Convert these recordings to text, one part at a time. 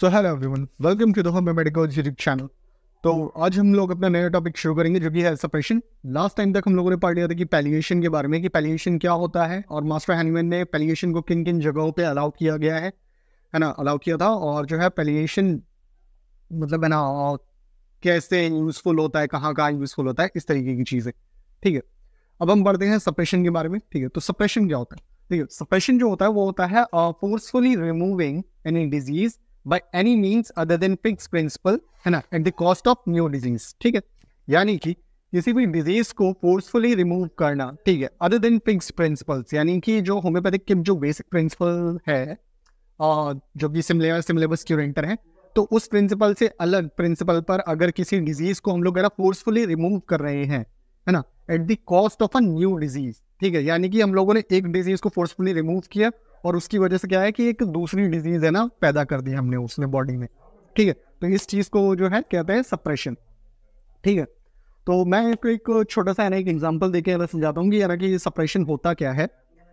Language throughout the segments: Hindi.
So hello everyone welcome to the home medical YouTube channel तो आज हम लोग अपना नया टॉपिक शुरू करेंगे जो कि है सप्रेशन लास्ट टाइम तक हम लोगों ने पढ़ लिया था कि पैलिएशन के बारे में कि पैलिएशन क्या होता है और मास्टर हैनमैन ने पैलिएशन को किन किन जगहों पे अलाउ किया गया है है ना अलाउ किया था और जो है पैलिएशन मतलब है ना कैसे यूज़फुल होता है कहाँ कहाँ यूज़फुल होता है इस तरीके की चीज़ें ठीक है अब हम पढ़ते हैं सप्रेशन के बारे में ठीक है तो सप्रेशन क्या होता है ठीक है सप्रेशन जो होता है वो होता है forcefully removing any disease by any means other than fix principle है ना at the cost of new disease ठीक है यानी कि किसी भी डिजीज को फोर्सफुली रिमूव करना ठीक है अदर देन फिक्स प्रिंसिपल्स यानी कि जो होम्योपैथिक के जो बेसिक प्रिंसिपल है और जो कि सिमिलर सिमिलेबस क्यूरेंटर है तो उस प्रिंसिपल से अलग प्रिंसिपल पर अगर किसी डिजीज को हम लोग अगर फोर्सफुली रिमूव कर रहे हैं है ना at the cost of a new disease ठीक है यानी कि हम लोगों ने एक डिजीज को फोर्सफुली रिमूव किया और उसकी वजह से क्या है कि एक दूसरी डिजीज है ना पैदा कर दी हमने उसने बॉडी में ठीक है तो इस चीज़ को जो है कहते हैं सप्रेशन ठीक है तो मैं इसको एक छोटा सा एक एग्जाम्पल देके अगर समझाता हूँ कि यार कि सप्रेशन होता क्या है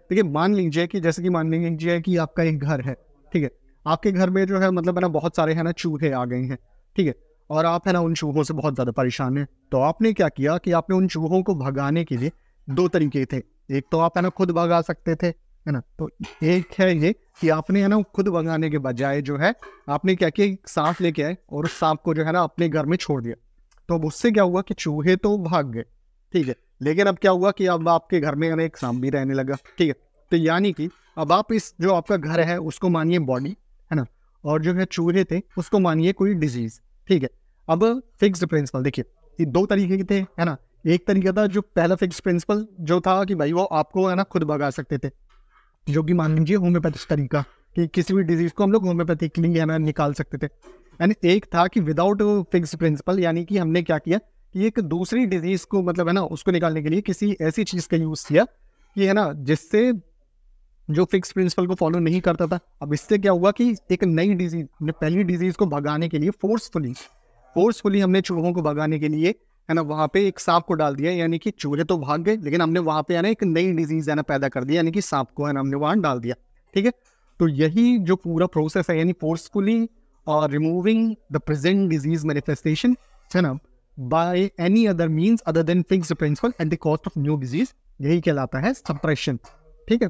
देखिए मान लीजिए कि जैसे कि मान लीजिए कि आपका एक घर है ठीक है आपके घर में जो है मतलब है ना बहुत सारे है ना चूहे आ गए हैं ठीक है और आप है ना उन चूहों से बहुत ज़्यादा परेशान हैं तो आपने क्या किया कि आपने उन चूहों को भगाने के लिए दो तरीके थे एक तो आप है ना खुद भगा सकते थे है ना तो एक है ये कि आपने है ना खुद भगाने के बजाय जो है आपने क्या किया सांप लेके आए और उस सांप को जो है ना अपने घर में छोड़ दिया तो अब उससे क्या हुआ कि चूहे तो भाग गए ठीक है लेकिन अब क्या हुआ कि अब आपके घर में एक सांप भी रहने लगा ठीक है तो यानी कि अब आप इस जो आपका घर है उसको मानिए बॉडी है ना और जो है चूहे थे उसको मानिए कोई डिजीज ठीक है अब फिक्स प्रिंसिपल देखिए ये दो तरीके के थे है ना एक तरीका था जो पहला फिक्स प्रिंसिपल जो था कि भाई वो आपको है ना खुद भगा सकते थे जो कि मान लीजिए होम्योपैथिक तरीका कि किसी भी डिजीज़ को हम लोग होम्योपैथिक लिंग या निकाल सकते थे यानी एक था कि विदाउट फिक्स प्रिंसिपल यानी कि हमने क्या किया कि एक दूसरी डिजीज़ को मतलब है ना उसको निकालने के लिए किसी ऐसी चीज़ का यूज़ किया कि है ना जिससे जो फिक्स प्रिंसिपल को फॉलो नहीं करता था अब इससे क्या हुआ कि एक नई डिजीज़ हमने पहली डिजीज़ को भगाने के लिए फोर्सफुली फोर्सफुली हमने चूहों को भगाने के लिए है ना वहाँ पे एक सांप को डाल दिया यानी कि चूहे तो भाग गए लेकिन हमने वहाँ पे है ना एक नई डिजीज है ना पैदा कर दी यानी कि सांप को है ना हमने वहाँ डाल दिया ठीक है तो यही जो पूरा प्रोसेस है यानी फोर्सफुली और removing the present disease manifestation है ना by any other means other than fix principle at the cost of new disease यही कहलाता है सप्रेशन ठीक है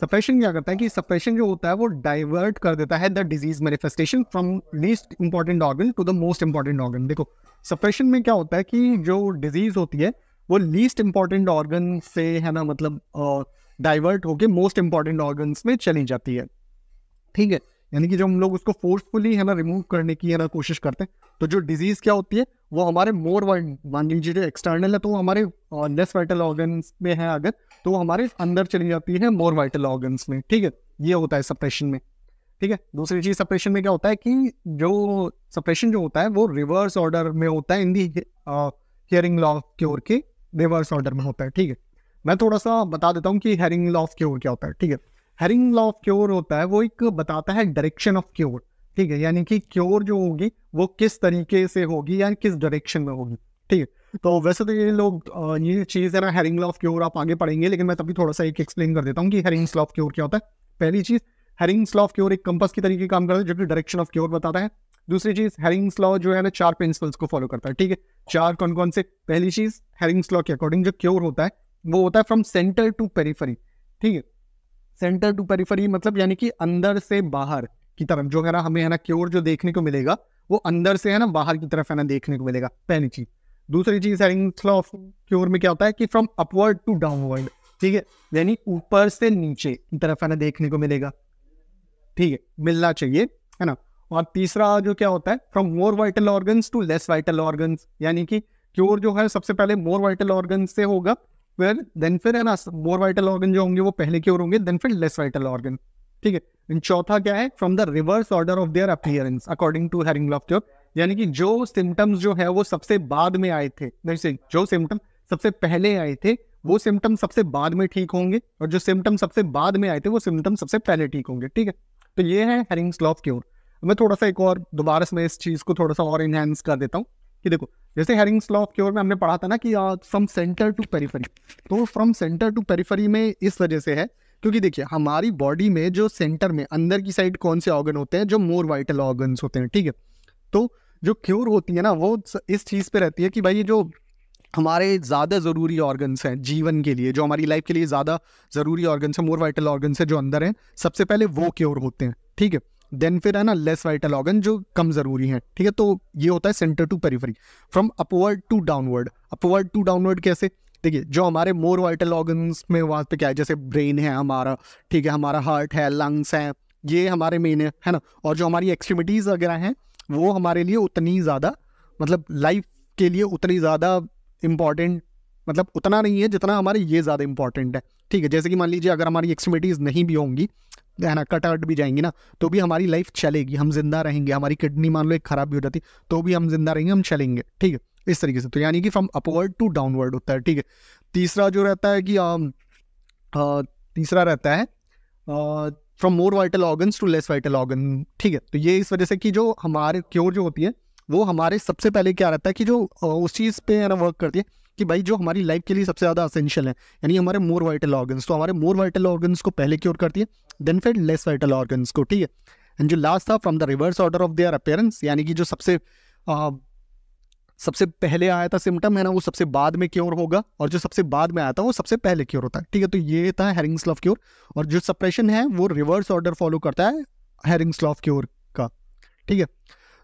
सप्रेशन क्या करता है कि सप्रेशन जो होता है वो डाइवर्ट कर देता है the disease manifestation from least important organ to the most important organ देखो सप्रेशन में क्या होता है कि जो डिजीज होती है वो लीस्ट इम्पॉर्टेंट ऑर्गन से है ना मतलब डाइवर्ट होके मोस्ट इम्पॉर्टेंट ऑर्गन्स में चली जाती है ठीक है यानी कि जब हम लोग उसको फोर्सफुली है ना रिमूव करने की है ना कोशिश करते हैं तो जो डिजीज क्या होती है वो हमारे मोर वर्ड मान लीजिए जो एक्सटर्नल है तो वो हमारे लेस वाइटल ऑर्गन्स में है अगर तो हमारे अंदर चली जाती है मोर वाइटल ऑर्गन्स में ठीक है ये होता है सप्रेशन में ठीक है दूसरी चीज सप्रेशन में क्या होता है कि जो सप्रेशन जो होता है वो रिवर्स ऑर्डर में होता है हिंदी हेयरिंग लॉ की ओर के रिवर्स ऑर्डर में होता है ठीक है मैं थोड़ा सा बता देता हूँ कि हेरिंग लॉ ऑफ क्योर क्या होता है ठीक है हेरिंग लॉ ऑफ क्योर होता है वो एक बताता है डायरेक्शन ऑफ क्योर ठीक है यानी कि क्योर जो होगी वो किस तरीके से होगी या किस डायरेक्शन में होगी ठीक है तो वैसे तो ये लोग uh, ये चीज़ है ना हेरिंग लॉ ऑफ क्योर आप आगे पढ़ेंगे लेकिन मैं तभी थोड़ा सा एक एक्सप्लेन कर देता हूँ कि हेरिंग लॉ ऑफ क्योर क्या होता है पहली चीज़ हेरिंग्स लॉ ऑफ क्योर एक कंपस की तरीके काम करता है जो कि डायरेक्शन ऑफ क्योर बताता है दूसरी चीज हेरिंग्स लॉ जो है ना चार प्रिंसिपल्स को फॉलो करता है ठीक है चार कौन कौन से पहली चीज हेरिंग्स लॉ के अकॉर्डिंग जो क्योर होता है वो होता है फ्रॉम सेंटर टू पेरीफरी ठीक है सेंटर टू पेरीफरी मतलब यानी कि अंदर से बाहर की तरफ जो है ना हमें है ना क्योर जो देखने को मिलेगा वो अंदर से है ना बाहर की तरफ है ना देखने को मिलेगा पहली चीज दूसरी चीज हेरिंग्स लॉ ऑफ क्योर में क्या होता है कि फ्रॉम अपवर्ड टू डाउनवर्ड ठीक है यानी ऊपर से नीचे की तरफ है ना देखने को मिलेगा ठीक है मिलना चाहिए है ना और तीसरा जो क्या होता है from more vital organ to less vital organ यानी कि क्योर जो है सबसे पहले मोर वाइटल ऑर्गन से होगा फिर देन फिर है ना मोर वाइटल ऑर्गन जो होंगे वो पहले क्योर होंगे देन फिर लेस वाइटल ऑर्गन ठीक है चौथा क्या है from the reverse order of their appearance according to Hering यानी कि जो सिम्टम्स जो है वो सबसे बाद में आए थे जैसे जो सिम्टम सबसे पहले आए थे वो सिम्टम सबसे बाद में ठीक होंगे और जो सिम्टम सबसे बाद में आए थे वो सिम्टम सबसे पहले ठीक होंगे ठीक है तो ये है हेरिंग्स लॉ ऑफ क्योर मैं थोड़ा सा एक और दोबारा से मैं इस चीज़ को थोड़ा सा और इन्हेंस कर देता हूँ कि देखो जैसे हेरिंग्स लॉ ऑफ क्योर में हमने पढ़ा था ना कि फ्रॉम सेंटर टू पेरीफरी तो फ्रॉम सेंटर टू पेरीफरी में इस वजह से है क्योंकि देखिए हमारी बॉडी में जो सेंटर में अंदर की साइड कौन से ऑर्गन होते हैं जो मोर वाइटल ऑर्गन्स होते हैं ठीक है तो जो क्योर होती है ना वो इस चीज़ पे रहती है कि भाई ये जो हमारे ज़्यादा ज़रूरी ऑर्गन्स हैं जीवन के लिए जो हमारी लाइफ के लिए ज़्यादा ज़रूरी ऑर्गन्स हैं मोर वाइटल ऑर्गन्स हैं जो अंदर हैं सबसे पहले वो क्योर होते हैं ठीक है देन फिर है ना लेस वाइटल ऑर्गन जो कम ज़रूरी हैं ठीक है तो ये होता है centre to periphery from upward to downward upward to downward कैसे ठीक है जो हमारे मोर वाइटल ऑर्गन्स में वहाँ पे क्या है जैसे ब्रेन है हमारा ठीक है हमारा हार्ट है लंग्स हैं ये हमारे मेन है है ना और जो हमारी एक्सट्रीमिटीज़ वगैरह हैं वो हमारे लिए उतनी ज़्यादा मतलब लाइफ के लिए उतनी ज़्यादा इम्पॉर्टेंट मतलब उतना नहीं है जितना हमारे ये ज़्यादा इंपॉर्टेंट है ठीक है जैसे कि मान लीजिए अगर हमारी एक्सट्रीमिटीज़ नहीं भी होंगी है ना कट आउट भी जाएंगी ना तो भी हमारी लाइफ चलेगी हम जिंदा रहेंगे हमारी किडनी मान लो एक खराब भी हो जाती तो भी हम जिंदा रहेंगे हम चलेंगे ठीक है इस तरीके से तो यानी कि फ्रॉम अपवर्ड टू डाउनवर्ड होता है ठीक है तीसरा जो रहता है कि आ, आ, तीसरा रहता है from more vital organs to less vital organ ठीक है तो ये इस वजह से कि जो हमारे क्योर जो होती है वो हमारे सबसे पहले क्या रहता है कि जो उस चीज़ पे है ना वर्क करती है कि भाई जो हमारी लाइफ के लिए सबसे ज़्यादा असेंशियल है यानी हमारे मोर वाइटल ऑर्गन्स तो हमारे मोर वाइटल ऑर्गन्स को पहले क्योर करती है देन फिर लेस वाइटल ऑर्गन्स को ठीक है एंड जो लास्ट था from the reverse order of their appearance यानी कि जो सबसे आ, सबसे पहले आया था सिम्टम है ना वो सबसे बाद में क्योर होगा और जो सबसे बाद में आया था वो सबसे पहले क्योर होता है ठीक है तो ये था हेरिंग्स लॉफ क्योर और जो सप्रेशन है वो रिवर्स ऑर्डर फॉलो करता है हेरिंग्स लॉफ क्योर का ठीक है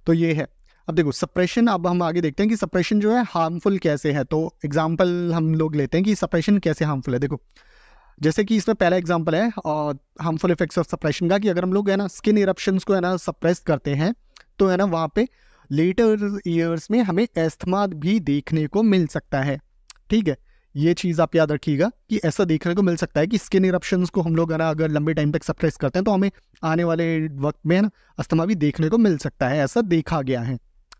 तो ये है अब देखो सप्रेशन अब हम आगे देखते हैं कि सप्रेशन जो है हार्मफुल कैसे है तो एग्जाम्पल हम लोग लेते हैं कि सप्रेशन कैसे हार्मफुल है देखो जैसे कि इसमें पहला एग्जाम्पल है हार्मफुल इफेक्ट्स ऑफ सप्रेशन का कि अगर हम लोग है ना स्किन इरप्शन को है ना सप्रेस करते हैं तो है ना वहाँ पे लेटर ईयर्स में हमें एस्थमा भी देखने को मिल सकता है ठीक है ये चीज़ आप याद रखिएगा कि ऐसा देखने को मिल सकता है कि स्किन इरप्शन को हम लोग है ना अगर लंबे टाइम तक सप्रेस करते हैं तो हमें आने वाले वक्त में है ना अस्थमा भी देखने को मिल सकता है ऐसा देखा गया है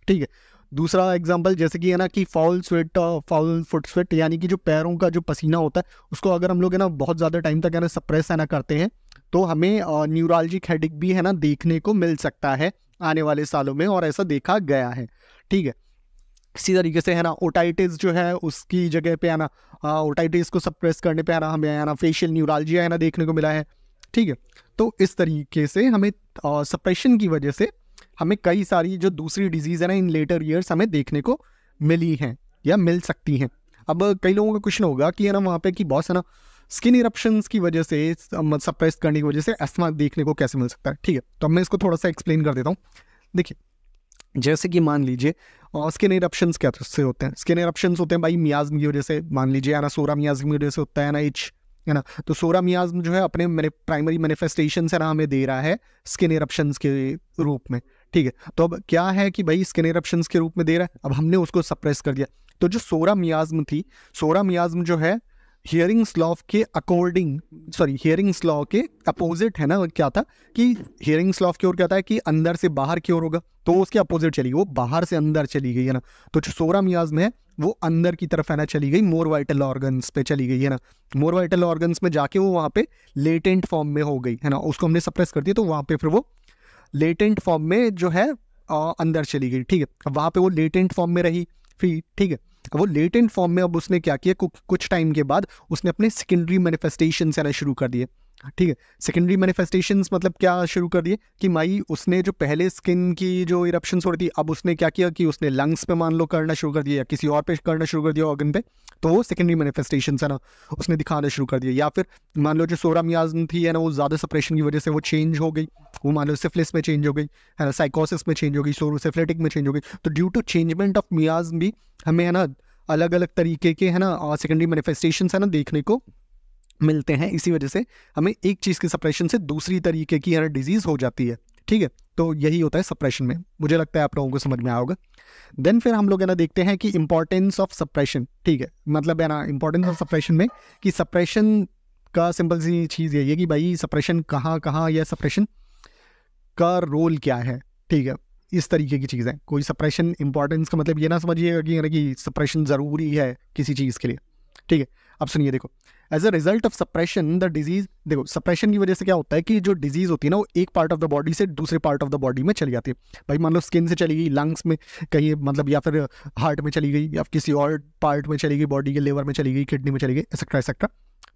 ठीक है दूसरा एग्जाम्पल जैसे कि है ना कि foul sweat foul foot sweat यानी कि जो पैरों का जो पसीना होता है उसको अगर हम लोग है ना बहुत ज़्यादा टाइम तक है ना सप्रेस है ना करते हैं तो हमें न्यूरालजिक हेडिक भी है ना देखने को मिल सकता है आने वाले सालों में और ऐसा देखा गया है ठीक है इसी तरीके से है ना ओटाइटिस जो है उसकी जगह पे है ना ओटाइटिस को सप्रेस करने पे है ना हमें है ना फेशियल न्यूरोलॉजी है ना देखने को मिला है ठीक है तो इस तरीके से हमें सप्रेशन की वजह से हमें कई सारी जो दूसरी डिजीज़ है ना इन लेटर ईयर्स हमें देखने को मिली हैं या मिल सकती हैं अब कई लोगों का क्वेश्चन होगा कि है ना वहाँ पे कि बहुत सारा स्किन इरप्शन की वजह से सप्रेस करने की वजह से अस्थमा देखने को कैसे मिल सकता है ठीक है तो मैं इसको थोड़ा सा एक्सप्लेन कर देता हूँ देखिए जैसे कि मान लीजिए स्किन इरप्शन क्या से होते हैं स्किन इरप्शन होते हैं भाई मियाज की वजह से मान लीजिए है ना सोरा मियाज की वजह से होता है ना इच है ना तो सोरा मियाज जो है अपने प्राइमरी मैनिफेस्टेशन है ना हमें दे रहा है स्किन इरप्शन के रूप में ठीक है तो अब क्या है कि भाई स्किन इरप्शन के रूप में दे रहा है अब हमने उसको सप्रेस कर दिया तो जो सोरा मियाज्म थी सोरा मियाज्म जो है हियरिंग स्लॉफ के अकॉर्डिंग सॉरी हियरिंग स्लॉ के अपोजिट है ना क्या था कि हियरिंग स्लॉफ की ओर क्या था कि अंदर से बाहर की ओर होगा तो उसके अपोजिट चली वो बाहर से अंदर चली गई है ना तो जो सोरा मियाज्म है वो अंदर की तरफ है ना चली गई मोर वाइटल ऑर्गन्स पे चली गई है ना मोर वाइटल ऑर्गन्स में जाके वो वहाँ पे लेटेंट फॉर्म में हो गई है ना उसको हमने सप्रेस कर दिया तो वहाँ पे फिर वो लेटेंट फॉर्म में जो है आ, अंदर चली गई ठीक है अब वहाँ पे वो लेटेंट फॉर्म में रही फिर ठीक है वो लेटेंट फॉर्म में अब उसने क्या किया कुछ टाइम के बाद उसने अपने सेकेंडरी मैनिफेस्टेशन से शुरू कर दिए ठीक है सेकेंडरी मैनिफेस्टेशन मतलब क्या शुरू कर दिए कि माई उसने जो पहले स्किन की जो इरप्शन हो रही थी अब उसने क्या किया कि उसने लंग्स पे मान लो करना शुरू कर दिया या किसी और पे करना शुरू कर दिया ऑर्गन पे तो वो सेकेंडरी मैनिफेस्टेशन है ना उसने दिखाना शुरू कर दिया या फिर मान लो जो सोरा याजम थी है ना वो ज़्यादा सप्रेशन की वजह से वो चेंज हो गई वो मान लो सिफलिस में चेंज हो गई है ना साइकोसिस में चेंज हो गई सोरो सेफलेटिक में चेंज हो गई तो due to changement of miasm भी हमें है ना अलग अलग तरीके के है ना सेकेंडरी मैनिफेस्टेशन है ना देखने को मिलते हैं इसी वजह से हमें एक चीज़ के सप्रेशन से दूसरी तरीके की हर डिजीज़ हो जाती है ठीक है तो यही होता है सप्रेशन में मुझे लगता है आप लोगों को समझ में आया होगा देन फिर हम लोग है ना देखते हैं कि इंपॉर्टेंस ऑफ सप्रेशन ठीक है मतलब है ना इंपॉर्टेंस ऑफ सप्रेशन में कि सप्रेशन का सिंपल सी चीज़ यही है कि भाई सप्रेशन कहाँ कहाँ या सप्रेशन का रोल क्या है ठीक है इस तरीके की चीज़ें कोई सप्रेशन इंपॉर्टेंस का मतलब ये ना समझिएगा कि कि सप्रेशन ज़रूरी है किसी चीज़ के लिए ठीक है अब सुनिए देखो as a result of suppression the disease देखो सप्रेशन की वजह से क्या होता है कि जो डिजीज होती है ना वो एक पार्ट ऑफ द बॉडी से दूसरे पार्ट ऑफ द बॉडी में चली जाती है भाई मान लो स्किन से चली गई लंग्स में कहीं मतलब या फिर हार्ट में चली गई या किसी और पार्ट में चली गई बॉडी के लेवर में चली गई किडनी में चली गई एक्सेट्रा एक्सेट्रा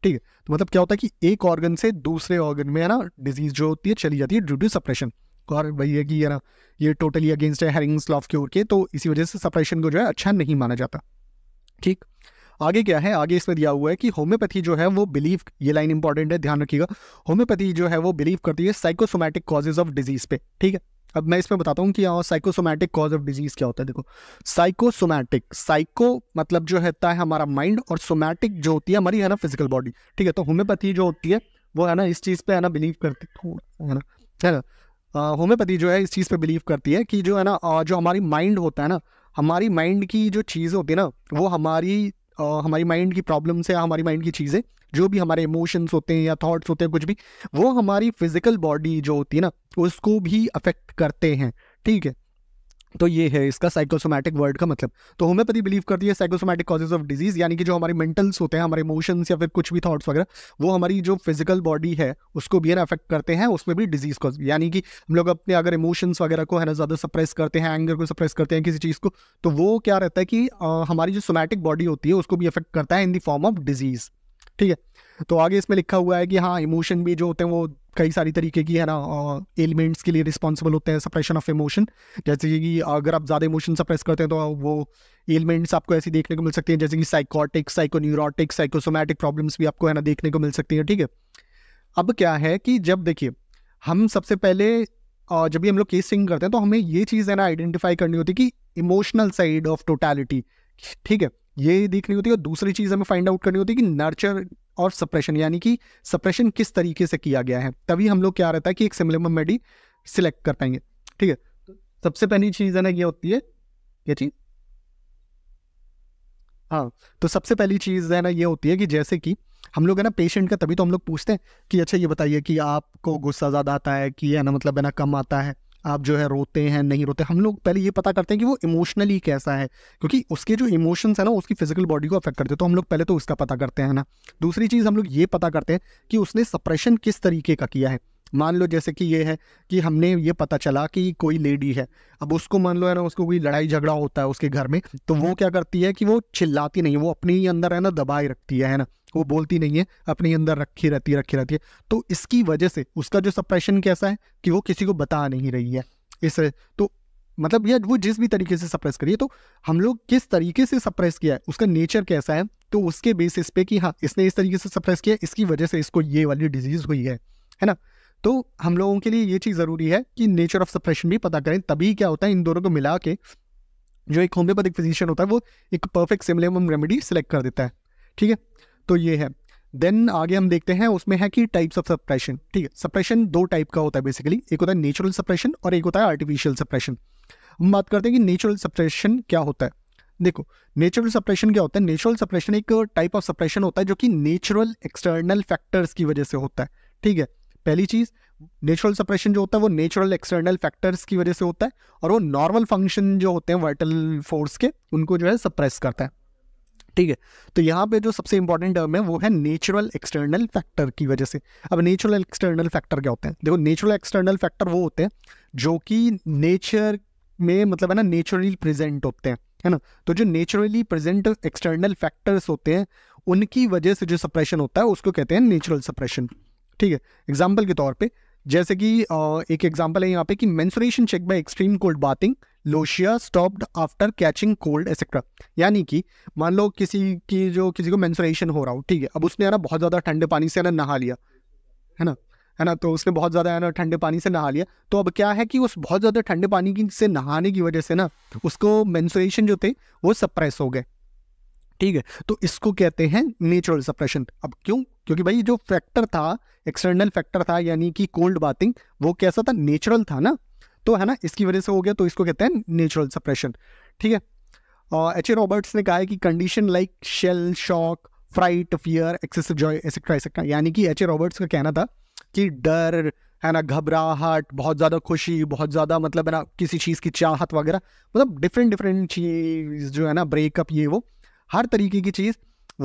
ठीक है तो मतलब क्या होता है कि एक ऑर्गन से दूसरे ऑर्गन में है ना डिजीज जो होती है चली जाती है ड्यू टू सप्रेशन और वही है कि ना ये टोटली अगेंस्ट है हेरिंग्स लॉफ के ओर के तो इसी वजह से सप्रेशन को जो है अच्छा नहीं माना जाता ठीक आगे क्या है आगे इसमें दिया हुआ है कि होम्योपैथी जो है वो बिलीव ये लाइन इंपॉर्टेंट है ध्यान रखिएगा होम्योपैथी जो है वो बिलीव करती है साइकोसोमैटिक कॉजेज ऑफ डिजीज पे ठीक है अब मैं इसमें बताता हूँ कि यहाँ साइकोसोमैटिक कॉज ऑफ डिजीज क्या होता है देखो साइकोसोमैटिक साइको मतलब जो होता है हमारा माइंड और सोमैटिक जो होती है हमारी है ना फिजिकल बॉडी ठीक है तो होम्योपैथी जो होती है वो है ना इस चीज़ पे है ना बिलीव करती थोड़ा है ना है ना होम्योपैथी जो है इस चीज़ पे बिलीव करती है कि जो है ना जो हमारी माइंड होता है ना हमारी माइंड की जो चीज़ होती है ना वो हमारी हमारी माइंड की प्रॉब्लम्स या हमारी माइंड की चीज़ें जो भी हमारे इमोशंस होते हैं या थॉट्स होते हैं कुछ भी वो हमारी फिज़िकल बॉडी जो होती है ना उसको भी अफेक्ट करते हैं ठीक है तो ये है इसका साइकोसोमैटिक वर्ड का मतलब तो होम्योपैथी बिलीव करती है साइकोसोमैटिक कॉजेज ऑफ डिजीज यानी कि जो हमारे मेंटल्स होते हैं हमारे इमोशंस या फिर कुछ भी थॉट्स वगैरह वो हमारी जो फिजिकल बॉडी है उसको भी ना अफेक्ट करते हैं उसमें भी डिजीज कॉज यानी कि हम लोग अपने अगर इमोशंस वगैरह को है ना ज़्यादा सप्रेस करते हैं एंगर को सप्रेस करते हैं किसी चीज़ को तो वो क्या रहता है कि आ, हमारी जो सोमैटिक बॉडी होती है उसको भी अफेक्ट करता है in the form of disease ठीक है तो आगे इसमें लिखा हुआ है कि हाँ इमोशन भी जो होते हैं वो कई सारी तरीके की है ना एलिमेंट्स के लिए रिस्पॉन्सिबल होते हैं सप्रेशन ऑफ इमोशन जैसे कि अगर आप ज़्यादा इमोशन सप्रेस करते हैं तो वो एलिमेंट्स आपको ऐसी देखने को मिल सकते हैं जैसे कि साइकोटिक न्यूरोटिक साइकोसोमैटिक प्रॉब्लम्स भी आपको है ना देखने को मिल सकती हैं ठीक है अब क्या है कि जब देखिए हम सबसे पहले जब भी हम लोग केस सिंग करते हैं तो हमें ये चीज़ है ना आइडेंटिफाई करनी होती है कि इमोशनल साइड ऑफ टोटैलिटी ठीक है ये देखनी होती है और दूसरी चीज़ हमें फाइंड आउट करनी होती है कि नर्चर और सप्रेशन यानी कि सप्रेशन किस तरीके से किया गया है तभी हम लोग क्या रहता है कि एक सिमिलर मेडी सिलेक्ट कर पाएंगे ठीक है तो सबसे पहली चीज़ है ना ये होती है ये चीज़ हाँ तो सबसे पहली चीज़ है ना ये होती है कि जैसे कि हम लोग है ना पेशेंट का तभी तो हम लोग पूछते हैं कि अच्छा ये बताइए कि आपको गुस्सा ज़्यादा आता है कि है ना मतलब है ना कम आता है आप जो है रोते हैं नहीं रोते हम लोग पहले ये पता करते हैं कि वो इमोशनली कैसा है क्योंकि उसके जो इमोशंस है ना उसकी फिजिकल बॉडी को अफेक्ट करते हैं तो हम लोग पहले तो उसका पता करते हैं ना दूसरी चीज़ हम लोग ये पता करते हैं कि उसने सप्रेशन किस तरीके का किया है मान लो जैसे कि ये है कि हमने ये पता चला कि कोई लेडी है अब उसको मान लो है ना उसको कोई लड़ाई झगड़ा होता है उसके घर में तो वो क्या करती है कि वो चिल्लाती नहीं है वो अपने ही अंदर है ना दबाए रखती है ना वो बोलती नहीं है अपने अंदर रखी रहती है रखी रहती है तो इसकी वजह से उसका जो सप्रेशन कैसा है कि वो किसी को बता नहीं रही है इस तो मतलब यह वो जिस भी तरीके से सप्रेस करिए तो हम लोग किस तरीके से सप्रेस किया है उसका नेचर कैसा है तो उसके बेसिस पे कि हाँ इसने इस तरीके से सप्रेस किया इसकी वजह से इसको ये वाली डिजीज़ हुई है है ना तो हम लोगों के लिए ये चीज़ ज़रूरी है कि नेचर ऑफ सप्रेशन भी पता करें तभी क्या होता है इन दोनों को मिला के जो एक होम्योपैथिक फिजिशियन होता है वो एक परफेक्ट सिमिलम रेमेडी सेलेक्ट कर देता है ठीक है तो ये है देन आगे हम देखते हैं उसमें है कि टाइप्स ऑफ सप्रेशन ठीक है सप्रेशन दो टाइप का होता है बेसिकली एक होता है नेचुरल सप्रेशन और एक होता है आर्टिफिशियल सप्रेशन हम बात करते हैं कि नेचुरल सप्रेशन क्या होता है देखो नेचुरल सप्रेशन क्या होता है नेचुरल सप्रेशन एक टाइप ऑफ सप्रेशन होता है जो कि नेचुरल एक्सटर्नल फैक्टर्स की वजह से होता है ठीक है पहली चीज़ नेचुरल सप्रेशन जो होता है वो नेचुरल एक्सटर्नल फैक्टर्स की वजह से होता है और वो नॉर्मल फंक्शन जो होते हैं वाइटल फोर्स के उनको जो है सप्रेस करता है ठीक है तो यहाँ पे जो सबसे इंपॉर्टेंट टर्म है वो है नेचुरल एक्सटर्नल फैक्टर की वजह से अब नेचुरल एक्सटर्नल फैक्टर क्या होते हैं देखो नेचुरल एक्सटर्नल फैक्टर वो होते हैं जो कि नेचर में मतलब है ना नेचुरली प्रेजेंट होते हैं है ना तो जो नेचुरली प्रेजेंट एक्सटर्नल फैक्टर्स होते हैं उनकी वजह से जो सप्रेशन होता है उसको कहते हैं नेचुरल सप्रेशन ठीक है एग्जाम्पल के तौर पर जैसे कि एक एग्जाम्पल है यहाँ पे कि menstruation check by extreme cold bathing lochia stopped after catching cold etcetera यानी कि मान लो किसी की जो किसी को मैंसुरेशन हो रहा हो ठीक है अब उसने ना बहुत ज़्यादा ठंडे पानी से है ना नहा लिया है ना है ना तो उसने बहुत ज़्यादा है ना ठंडे पानी से नहा लिया तो अब क्या है कि उस बहुत ज़्यादा ठंडे पानी की से नहाने की वजह से ना उसको मैंसुरेशन जो थे वो सप्रेस हो गए ठीक है तो इसको कहते हैं नेचुरल सप्रेशन अब क्यों क्योंकि भाई जो फैक्टर था एक्सटर्नल फैक्टर था यानी कि कोल्ड बाथिंग वो कैसा था नेचुरल था ना तो है ना इसकी वजह से हो गया तो इसको कहते हैं नेचुरल सप्रेशन ठीक है एच ए रॉबर्ट्स ने कहा है कि condition like shell shock fright fear excessive joy सकते हैं यानी कि एच ए रॉबर्ट्स का कहना था कि डर है ना घबराहट बहुत ज़्यादा खुशी बहुत ज़्यादा मतलब है ना किसी चीज़ की चाहत वगैरह मतलब डिफरेंट डिफरेंट चीज़ जो है ना ब्रेकअप ये वो हर तरीके की चीज़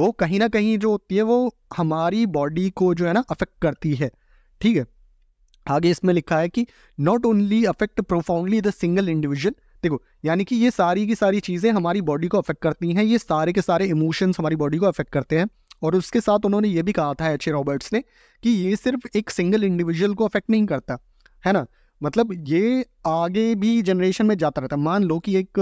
वो कहीं ना कहीं जो होती है वो हमारी बॉडी को जो है ना अफेक्ट करती है ठीक है आगे इसमें लिखा है कि not only affect profoundly the single individual देखो यानी कि ये सारी की सारी चीज़ें हमारी बॉडी को अफेक्ट करती हैं ये सारे के सारे इमोशंस हमारी बॉडी को अफेक्ट करते हैं और उसके साथ उन्होंने ये भी कहा था एच ए रॉबर्ट्स ने कि ये सिर्फ एक सिंगल इंडिविजुअल को अफेक्ट नहीं करता है ना मतलब ये आगे भी जनरेशन में जाता रहता मान लो कि एक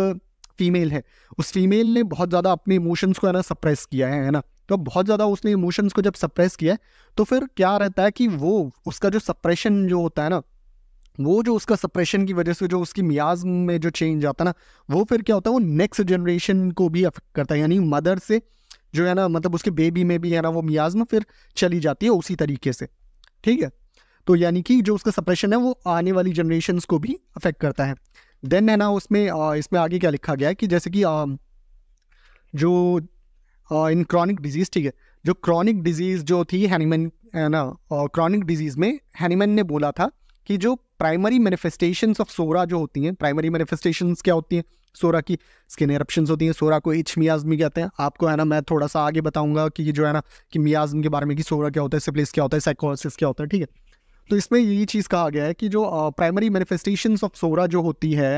फीमेल है उस फीमेल ने बहुत ज़्यादा अपने इमोशंस को है ना सप्रेस किया है है ना तो बहुत ज़्यादा उसने इमोशंस को जब सप्रेस किया तो फिर क्या रहता है कि वो उसका जो सप्रेशन जो होता है ना वो जो उसका सप्रेशन की वजह से जो उसकी मियाज में जो चेंज आता है ना वो फिर क्या होता है वो नेक्स्ट जनरेशन को भी अफेक्ट करता है यानी मदर से जो है ना मतलब उसके बेबी में भी है ना वो मियाज में फिर चली जाती है उसी तरीके से ठीक है तो यानी कि जो उसका सप्रेशन है वो आने वाली जनरेशन को भी अफेक्ट करता है देन है ना उसमें इसमें आगे क्या लिखा गया है कि जैसे कि जो इन क्रॉनिक डिजीज ठीक है जो क्रॉनिक डिजीज जो थी हैनीमैन है ना क्रॉनिक डिजीज में हैनीमैन ने बोला था कि जो प्राइमरी मैनिफेस्टेशन ऑफ सोरा जो होती हैं प्राइमरी मैनिफेस्टेशन क्या होती हैं सोरा की स्किन एरप्शन होती हैं सोरा को इच मियाजमी कहते हैं आपको है ना मैं थोड़ा सा आगे बताऊंगा कि ये जो है ना कि मियाजम के बारे में कि सोरा क्या होता है सिप्लिस क्या होता है साइकोसिस क्या होता है ठीक है तो इसमें यही चीज़ कहा गया है कि जो प्राइमरी मैनिफेस्टेशन ऑफ सोरा जो होती है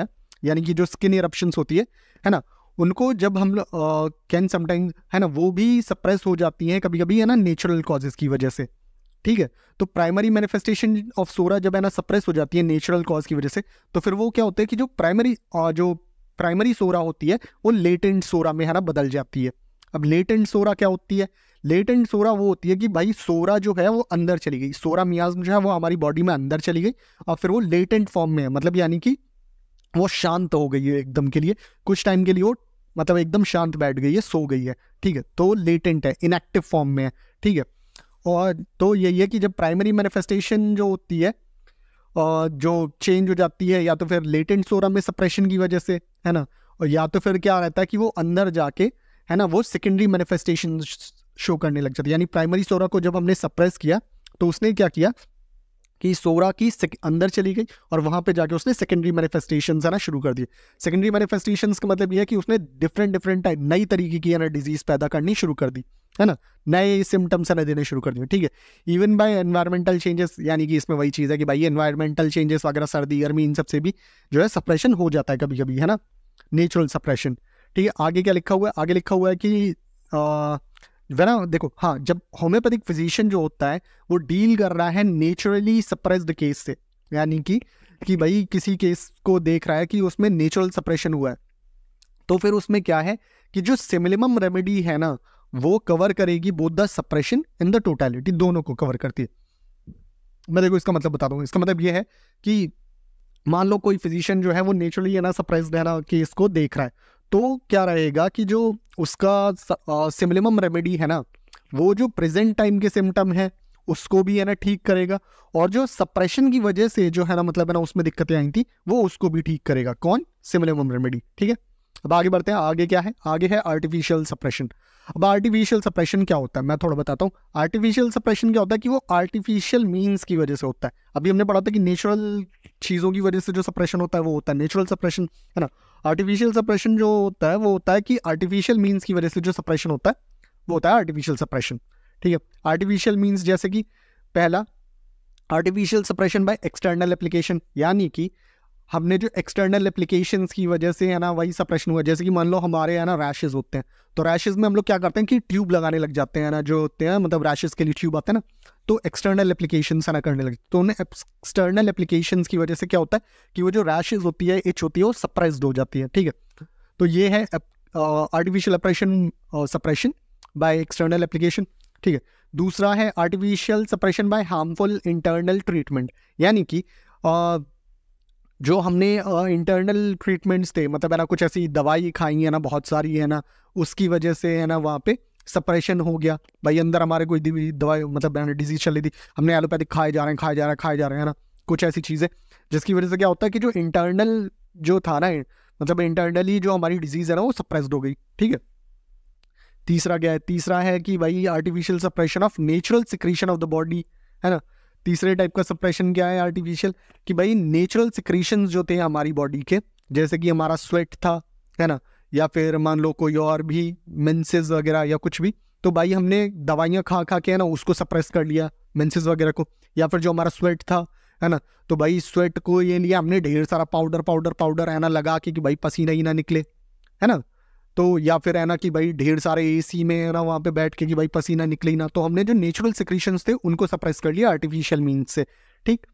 यानी कि जो स्किन एरप्शन होती है है ना उनको जब हम कैन समटाइम्स है ना वो भी सप्रेस हो जाती हैं कभी कभी है ना नेचुरल कॉजेज की वजह से ठीक है तो प्राइमरी मैनिफेस्टेशन ऑफ सोरा जब है ना सप्रेस हो जाती है नेचुरल कॉज की वजह से तो फिर वो क्या होता है कि जो प्राइमरी जो प्राइमरी सोरा होती है वो लेटेंट सोरा में है ना बदल जाती है अब लेटेंट सोरा क्या होती है लेटेंट सोरा वो होती है कि भाई सोरा जो है वो अंदर चली गई सोरा मियाज जो है वो हमारी बॉडी में अंदर चली गई और फिर वो लेटेंट फॉर्म में है मतलब यानी कि वो शांत हो गई है एकदम के लिए कुछ टाइम के लिए वो मतलब एकदम शांत बैठ गई है सो गई है ठीक है तो लेटेंट है इनएक्टिव फॉर्म में है ठीक है और तो यही है कि जब प्राइमरी मैनिफेस्टेशन जो होती है और जो चेंज हो जाती है या तो फिर लेटेंट सोरा में सप्रेशन की वजह से है ना और या तो फिर क्या रहता है कि वो अंदर जाके है ना वो सेकेंडरी मैनिफेस्टेशन शो करने लग जाती है यानी प्राइमरी सोरा को जब हमने सप्रेस किया तो उसने क्या किया कि सोरा की अंदर चली गई और वहाँ पे जाके उसने सेकेंडरी मैनिफेस्टेशन आना शुरू कर दिए सेकेंडरी मैनिफेस्टेशन का मतलब यह है कि उसने डिफरेंट डिफरेंट टाइप नई तरीके की है ना डिजीज़ पैदा करनी शुरू कर दी है ना नए सिम्टम्स है ना देने शुरू कर दिए ठीक है इवन बाय एनवायरमेंटल चेंजेस यानी कि इसमें वही चीज़ है कि भाई एनवायरमेंटल चेंजेस वगैरह सर्दी गर्मी इन सबसे भी जो है सप्रेशन हो जाता है कभी कभी है ना नेचुरल सप्रेशन ठीक है आगे क्या लिखा हुआ है आगे लिखा हुआ है कि वेरा देखो हाँ जब होम्योपैथिक फिजिशियन जो होता है वो डील कर रहा है नेचुरली सप्रेस्ड केस से यानी कि कि भाई किसी केस को देख रहा है कि उसमें नेचुरल सप्रेशन हुआ है तो फिर उसमें क्या है कि जो सिमिनिमम रेमेडी है ना वो कवर करेगी both the suppression in the totality दोनों को कवर करती है मैं देखो इसका मतलब बता दूँ इसका मतलब ये है कि मान लो कोई फिजिशियन जो है वो नेचुरली है ना सप्रेस्ड है ना केस को देख रहा है तो क्या रहेगा कि जो उसका सिमलिमम रेमेडी है ना वो जो प्रेजेंट टाइम के सिम्टम है उसको भी है ना ठीक करेगा और जो सप्रेशन की वजह से जो है ना मतलब है ना उसमें दिक्कतें आई थी वो उसको भी ठीक करेगा कौन सिमिलिमम रेमेडी ठीक है अब आगे बढ़ते हैं आगे क्या है आगे है आर्टिफिशियल सप्रेशन अब आर्टिफिशियल सप्रेशन क्या होता है मैं थोड़ा बताता हूँ आर्टिफिशियल सप्रेशन क्या होता है कि वो आर्टिफिशियल मीन्स की वजह से होता है अभी हमने पढ़ा था कि नेचुरल चीज़ों की वजह से जो सप्रेशन होता है वो होता है नेचुरल सप्रेशन है ना आर्टिफिशियल सप्रेशन जो होता है वो होता है कि आर्टिफिशियल मीन्स की वजह से जो सप्रेशन होता है वो होता है आर्टिफिशियल सप्रेशन ठीक है आर्टिफिशियल मीन्स जैसे कि पहला artificial suppression by external application यानी कि हमने जो एक्सटर्नल एप्लीकेशन की वजह से है ना वही सब प्रश्न हुआ जैसे कि मान लो हमारे है ना रैशेज होते हैं तो रैशेज में हम लोग क्या करते हैं कि ट्यूब लगाने लग जाते हैं ना जो होते हैं मतलब रैशेज के लिए ट्यूब आते हैं ना तो एक्सटर्नल एप्लीकेशन है ना करने लगे तो उन्हें एक्सटर्नल एप्लीकेशन की वजह से क्या होता है कि वो जो रैशेज होती है इच होती है वो सप्राइज हो जाती है ठीक है तो ये है artificial operation suppression by external application ठीक है दूसरा है artificial suppression by harmful internal treatment यानी कि uh, जो हमने इंटरनल ट्रीटमेंट्स थे मतलब है ना कुछ ऐसी दवाई खाई है ना बहुत सारी है ना उसकी वजह से है ना वहाँ पे सप्रेशन हो गया भाई अंदर हमारे कोई दवाई मतलब डिजीज चली थी हमने एलोपैथिक खाए जा रहे हैं खाए जा रहे हैं खाए जा रहे हैं ना कुछ ऐसी चीज़ें जिसकी वजह से क्या होता है कि जो इंटरनल जो था ना मतलब इंटरनली जो हमारी डिजीज़ है ना वो सप्रेस्ड हो गई ठीक है तीसरा क्या है तीसरा है कि भाई artificial suppression of natural secretion of the body है ना तीसरे टाइप का सप्रेशन क्या है आर्टिफिशियल कि भाई नेचुरल सिक्रीशन जो थे हमारी बॉडी के जैसे कि हमारा स्वेट था है ना या फिर मान लो कोई और भी मेंसेस वगैरह या कुछ भी तो भाई हमने दवाइयाँ खा खा के है ना उसको सप्रेस कर लिया मेंसेस वगैरह को या फिर जो हमारा स्वेट था है ना तो भाई स्वेट को ये लिया हमने ढेर सारा पाउडर पाउडर पाउडर है ना लगा के कि भाई पसीना ही ना निकले है ना तो या फिर है ना कि भाई ढेर सारे सी में है ना वहाँ पे बैठ के कि भाई पसीना निकले ना तो हमने जो नेचुरल सिक्रेशन थे उनको सप्रेस कर लिया आर्टिफिशियल मीन्स से ठीक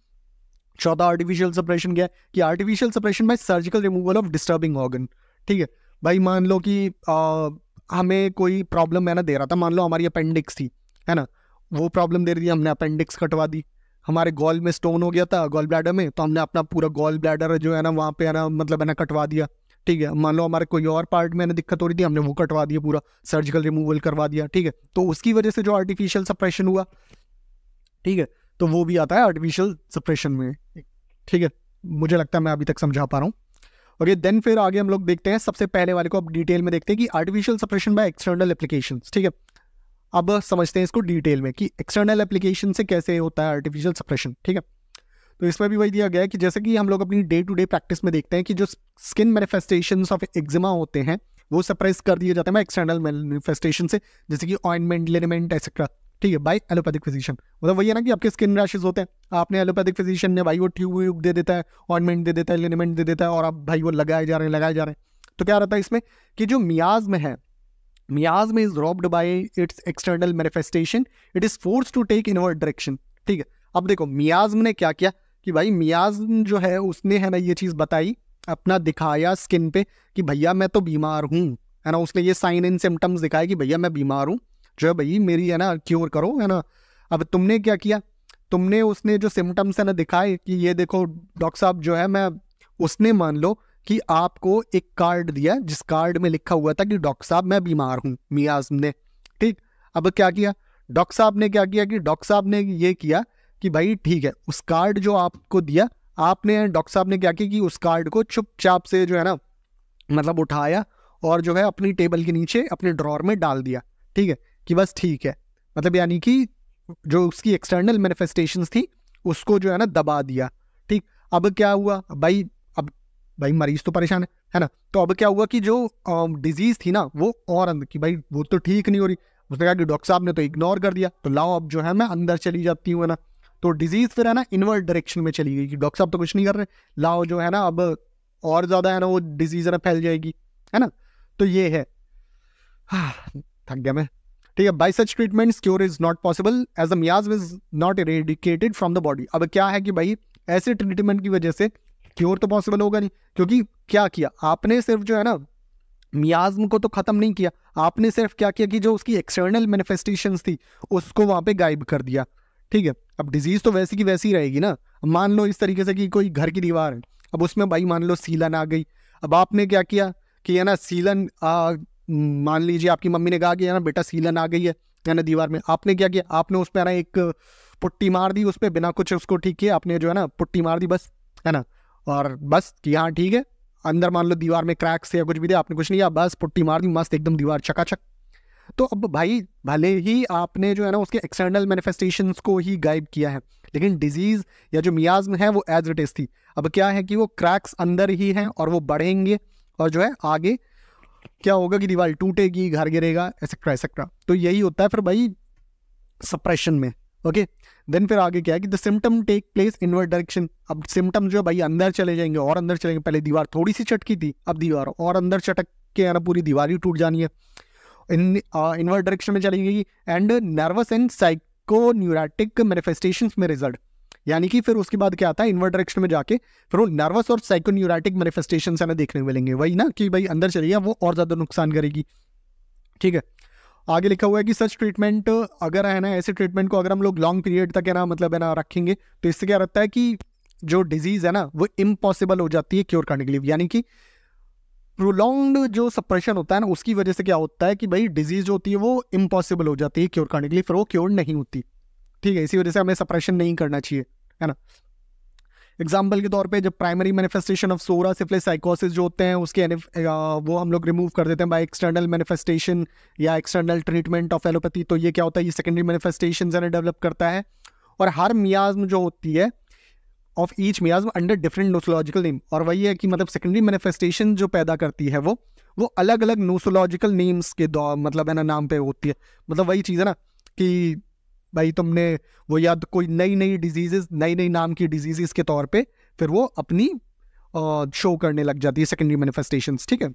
चौथा आर्टिफिशियल सप्रेशन क्या है कि artificial suppression by surgical removal of disturbing organ ठीक है भाई मान लो कि आ, हमें कोई प्रॉब्लम है ना दे रहा था मान लो हमारी अपेंडिक्स थी है ना वो प्रॉब्लम दे रही थी हमने अपेंडिक्स कटवा दी हमारे गॉल में स्टोन हो गया था गॉल ब्लैडर में तो हमने अपना पूरा गॉल ब्लैडर जो है ना वहाँ पे है ना मतलब है ना कटवा दिया ठीक है मान लो हमारे कोई और पार्ट में दिक्कत हो रही थी हमने वो कटवा दिया पूरा सर्जिकल रिमूवल करवा दिया ठीक है तो उसकी वजह से जो आर्टिफिशियल सप्रेशन हुआ ठीक है तो वो भी आता है आर्टिफिशियल सप्रेशन में ठीक है मुझे लगता है मैं अभी तक समझा पा रहा हूँ और ये देन फिर आगे हम लोग देखते हैं सबसे पहले वाले को अब डिटेल में देखते हैं कि artificial suppression by external application ठीक है अब समझते हैं इसको डिटेल में कि एक्सटर्नल एप्लीकेशन से कैसे होता है आर्टिफिशियल सप्रेशन ठीक है तो इसमें भी वही दिया गया कि जैसे कि हम लोग अपनी डे टू डे प्रैक्टिस में देखते हैं कि जो स्किन मैनिफेस्टेशन ऑफ एग्जिमा होते हैं वो सप्रेस कर दिए जाते हैं एक्सटर्नल मैनिफेस्टेशन से जैसे कि ऑइनमेंट लिनेमेंट एक्सेट्रा ठीक है बाई एलोपैथिक फिजिशियन मतलब वही है ना कि आपके स्किन रैशेज होते हैं आपने एलोपैथिक फिजिशियन ने भाई वो ट्यूब व्यूब दे देता है ऑइनमेंट दे देता है लिनेमेंट दे देता है और आप भाई वो लगाए जा रहे हैं लगाए जा रहे हैं तो क्या रहता है इसमें कि जो मियाज में है मियाज में is robbed by its external manifestation it is force to take inward direction ठीक है अब देखो मियाज ने क्या किया कि भाई मियाज जो है उसने है ना ये चीज़ बताई अपना दिखाया स्किन पे कि भैया मैं तो बीमार हूँ है ना उसने ये साइन इन सिम्टम्स दिखाए कि भैया मैं बीमार हूँ जो है भाई मेरी है ना क्योर करो है ना अब तुमने क्या किया तुमने उसने जो सिम्टम्स है ना दिखाए कि ये देखो डॉक्टर साहब जो है मैं उसने मान लो कि आपको एक कार्ड दिया जिस कार्ड में लिखा हुआ था कि डॉक्टर साहब मैं बीमार हूँ मियाज ने ठीक अब क्या किया डॉक्टर साहब ने क्या किया कि डॉक्टर साहब ने ये किया कि भाई ठीक है उस कार्ड जो आपको दिया आपने डॉक्टर साहब ने क्या किया कि उस कार्ड को चुपचाप से जो है ना मतलब उठाया और जो है अपनी टेबल के नीचे अपने ड्रॉर में डाल दिया ठीक है कि बस ठीक है मतलब यानी कि जो उसकी एक्सटर्नल मैनिफेस्टेशंस थी उसको जो है ना दबा दिया ठीक अब क्या हुआ भाई अब भाई मरीज तो परेशान है है ना तो अब क्या हुआ कि जो डिजीज़ थी ना वो और अंदर की भाई वो तो ठीक नहीं हो रही उसने कहा कि डॉक्टर साहब ने तो इग्नोर कर दिया तो लाओ अब जो है मैं अंदर चली जाती हूँ ना तो डिजीज़ फिर है ना इनवर्ट डायरेक्शन में चली गई कि डॉक्टर साहब तो कुछ नहीं कर रहे लाओ जो है ना अब और ज़्यादा है ना वो डिजीज़ है ना फैल जाएगी है ना तो ये है थक गया मैं ठीक है by such treatment cure is not possible as a miasm is not eradicated from the body अब क्या है कि भाई ऐसे ट्रीटमेंट की वजह से क्योर तो पॉसिबल होगा नहीं क्योंकि क्या किया आपने सिर्फ जो है ना मियाज्म को तो ख़त्म नहीं किया आपने सिर्फ क्या किया कि जो उसकी एक्सटर्नल मैनिफेस्टेशंस थी उसको वहां पे गायब कर दिया ठीक है अब डिजीज़ तो वैसी की वैसी रहेगी ना अब मान लो इस तरीके से कि कोई घर की दीवार है अब उसमें भाई मान लो सीलन आ गई अब आपने क्या किया कि है ना सीलन आ, मान लीजिए आपकी मम्मी ने कहा कि है ना बेटा सीलन आ गई है है ना दीवार में आपने क्या किया आपने उस पर है ना एक पुट्टी मार दी उस पर बिना कुछ उसको ठीक किया आपने जो है ना पुट्टी मार दी बस है ना और बस कि हाँ ठीक है अंदर मान लो दीवार में क्रैक्स या कुछ भी दे आपने कुछ नहीं किया बस पुट्टी मार दी मस्त एकदम दीवार चकाचक तो अब भाई भले ही आपने जो है ना उसके एक्सटर्नल मैनिफेस्टेशन को ही गाइड किया है लेकिन डिजीज़ या जो मियाज्म है वो एज इट इज़ थी अब क्या है कि वो क्रैक्स अंदर ही हैं और वो बढ़ेंगे और जो है आगे क्या होगा कि दीवार टूटेगी घर गिरेगा एक्सेट्रा एक्सेट्रा तो यही होता है फिर भाई सप्रेशन में ओके देन फिर आगे क्या है कि the symptom take place inward direction अब सिम्टम जो है भाई अंदर चले जाएंगे और अंदर चलेंगे पहले दीवार थोड़ी सी चटकी थी अब दीवार और अंदर चटक के ना पूरी दीवार ही टूट जानी है इनवर्ट डायरेक्शन में चली गई and nervous and psycho neurotic manifestation में रिजल्ट यानी कि फिर उसके बाद क्या आता है इनवर्ट डायरेक्शन में जाके फिर वो नर्वस और साइको न्यूराटिक मैनिफेस्टेशन हमें देखने को मिलेंगे वही ना कि भाई अंदर चली वो और ज़्यादा नुकसान करेगी ठीक है आगे लिखा हुआ है कि सच ट्रीटमेंट अगर है ना ऐसे ट्रीटमेंट को अगर हम लोग लॉन्ग पीरियड तक है ना मतलब है ना रखेंगे तो इससे क्या रहता है कि जो डिजीज़ है ना वो इम्पॉसिबल हो जाती है क्योर करने के लिए यानी कि प्रोलॉन्ग जो सप्रेशन होता है ना उसकी वजह से क्या होता है कि भाई डिजीज जो होती है वो इम्पॉसिबल हो जाती है क्योर करने के लिए फिर वो क्योर नहीं होती ठीक है इसी वजह से हमें सप्रेशन नहीं करना चाहिए है ना एग्जाम्पल के तौर पे जब primary manifestation of psora syphilis sycosis जो होते हैं उसके वो हम लोग रिमूव कर देते हैं बाय एक्सटर्नल मैनिफेस्टेशन या एक्सटर्नल ट्रीटमेंट ऑफ एलोपैथी तो ये क्या होता है ये सेकेंडरी मैनिफेस्टेशन डेवलप करता है और हर मियाज जो होती है of each miasm under different nosological name और वही है कि मतलब सेकेंडरी मैनिफेस्टेशन जो पैदा करती है वो वो अलग अलग नोसोलॉजिकल नेम्स के दौ मतलब है ना नाम पे होती है मतलब वही चीज़ है ना कि भाई तुमने वो या तो कोई नई नई डिजीज नई नई नाम की डिजीज के तौर पे फिर वो अपनी शो करने लग जाती है सेकेंडरी मैनिफेस्टेशन ठीक है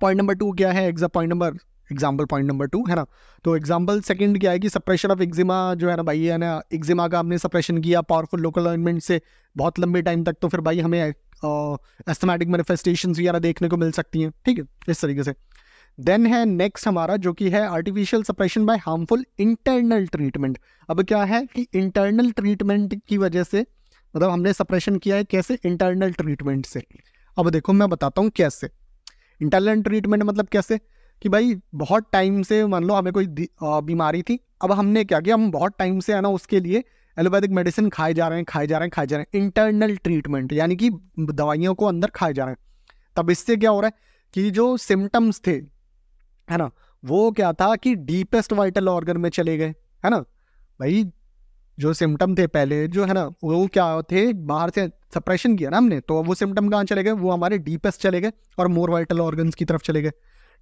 पॉइंट नंबर टू क्या है exam point number example point number two है ना तो एग्जाम्पल सेकंड क्या है कि सप्रेशन ऑफ एग्जिमा जो है ना भाई है ना एग्जिमा का हमने सप्रेशन किया पावरफुल लोकल अलाइनमेंट से बहुत लंबे टाइम तक तो फिर भाई हमें एस्थमेटिक मैनिफेस्टेशन वगैरह देखने को मिल सकती हैं ठीक है इस तरीके से देन है नेक्स्ट हमारा जो कि है artificial suppression by harmful internal treatment अब क्या है कि इंटरनल ट्रीटमेंट की वजह से मतलब हमने सप्रेशन किया है कैसे इंटरनल ट्रीटमेंट से अब देखो मैं बताता हूँ कैसे इंटरनल ट्रीटमेंट मतलब कैसे कि भाई बहुत टाइम से मान लो हमें कोई बीमारी थी अब हमने क्या किया हम बहुत टाइम से है ना उसके लिए एलोपैथिक मेडिसिन खाए जा रहे हैं खाए जा रहे हैं खाए जा रहे हैं इंटरनल ट्रीटमेंट यानी कि दवाइयों को अंदर खाए जा रहे हैं तब इससे क्या हो रहा है कि जो सिम्टम्स थे है ना वो क्या था कि डीपेस्ट वाइटल ऑर्गन में चले गए है ना भाई जो सिम्टम थे पहले जो है ना वो क्या थे बाहर से सप्रेशन किया ना हमने तो वो सिम्टम कहाँ चले गए वो हमारे डीपेस्ट चले गए और मोर वाइटल ऑर्गन्स की तरफ चले गए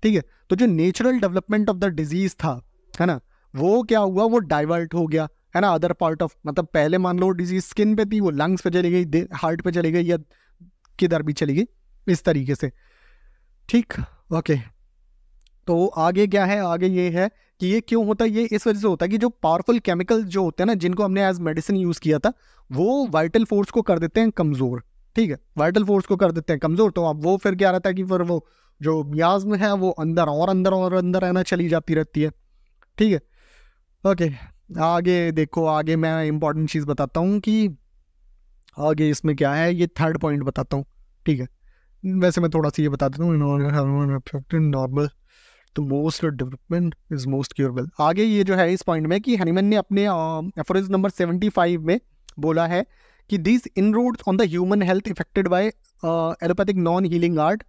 ठीक है तो जो natural development of the disease था है ना वो क्या हुआ वो डाइवर्ट हो गया है ना अदर पार्ट ऑफ मतलब पहले मान लो डिजीज स्किन पे थी वो लंग्स पे चली गई हार्ट पे चली गई या किधर भी चली गई इस तरीके से ठीक ओके तो आगे क्या है आगे ये है कि ये क्यों होता है ये इस वजह से होता है कि जो पावरफुल केमिकल जो होते हैं ना जिनको हमने एज मेडिसिन यूज़ किया था वो वाइटल फोर्स को कर देते हैं कमज़ोर ठीक है वाइटल फोर्स को कर देते हैं कमज़ोर तो अब वो फिर क्या रहता है कि फिर वो जो म्याज्म है वो अंदर और अंदर और अंदर है ना चली जाती रहती है ठीक है ओके आगे देखो आगे मैं इंपॉर्टेंट चीज़ बताता हूँ कि आगे इसमें क्या है ये थर्ड पॉइंट बताता हूँ ठीक है वैसे मैं थोड़ा सा ये बता देता हूँ नॉर्मल तो most development is most curable आगे ये जो है इस पॉइंट में कि हनीमन ने अपने एफोरिज नंबर सेवेंटी फाइव में बोला है कि this inroads on the human health effected by allopathic non healing art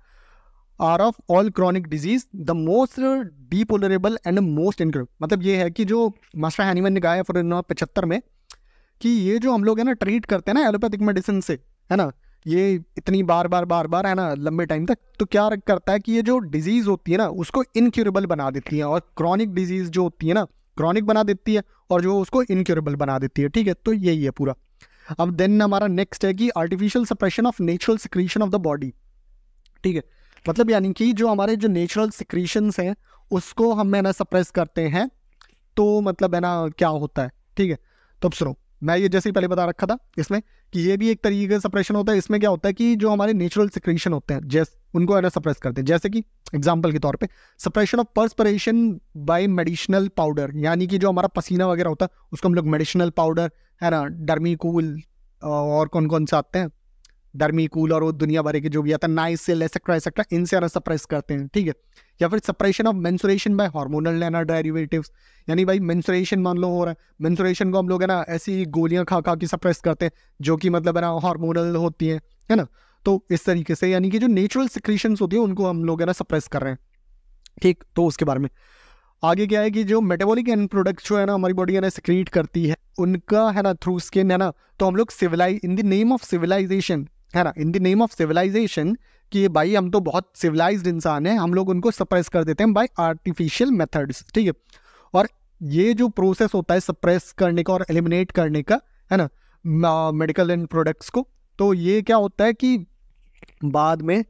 are of all chronic disease the most deplorable and most incurable मतलब ये है कि जो मास्टर हैनीमन ने कहा है पचहत्तर में कि ये जो हम लोग है ना ट्रीट करते हैं ना एलोपैथिक मेडिसिन से है ना ये इतनी बार बार बार बार है ना लंबे टाइम तक तो क्या करता है कि ये जो डिजीज़ होती है ना उसको इनक्योरेबल बना देती है और क्रॉनिक डिजीज़ जो होती है ना क्रॉनिक बना देती है और जो उसको इनक्योरेबल बना देती है ठीक है तो यही है पूरा अब देन हमारा नेक्स्ट है कि artificial suppression of natural secretion of the body ठीक है मतलब यानी कि जो हमारे जो नेचुरल सिक्रीशंस हैं उसको हम है ना सप्रेस करते हैं तो मतलब है ना क्या होता है ठीक है तो अब सुनो मैं ये जैसे ही पहले बता रखा था इसमें कि ये भी एक तरीके का सप्रेशन होता है इसमें क्या होता है कि जो हमारे नेचुरल सिक्रीशन होते हैं जैस उनको है ना सप्रेस करते हैं जैसे कि एग्जाम्पल के तौर पर suppression of perspiration by medicinal powder यानी कि जो हमारा पसीना वगैरह होता है उसको हम लोग मेडिशनल पाउडर है ना डर्मी कूल और कौन कौन से आते हैं डर्मी कूल और वो दुनिया भर के जो भी आता है नाइसिल एक्सेट्रा एक्सेट्रा इनसे अगर सप्रेस करते हैं ठीक है या फिर suppression of menstruation by hormonal लेना डेरिवेटिव्स यानी भाई मेंसुरेशन मान लो हो रहा है मेंसुरेशन को हम लोग है ना ऐसी गोलियां खा खा के सप्रेस करते हैं जो कि मतलब है ना हार्मोनल होती हैं है ना तो इस तरीके से यानी कि जो नेचुरल सिक्रीशंस होती है उनको हम लोग है ना सप्रेस कर रहे हैं ठीक तो उसके बारे में आगे क्या है कि जो मेटाबॉलिक एंड प्रोडक्ट जो है ना हमारी बॉडी है ना सिक्रीट करती है उनका है ना थ्रू स्किन है ना तो हम लोग civilize in the name of civilization है ना in the name of civilization कि भाई हम तो बहुत सिविलाइज इंसान हैं हम लोग उनको सप्रेस कर देते हैं बाई आर्टिफिशियल मेथड्स ठीक है और ये जो प्रोसेस होता है सप्रेस करने का और एलिमिनेट करने का है ना मेडिकल एंड प्रोडक्ट्स को तो ये क्या होता है कि बाद में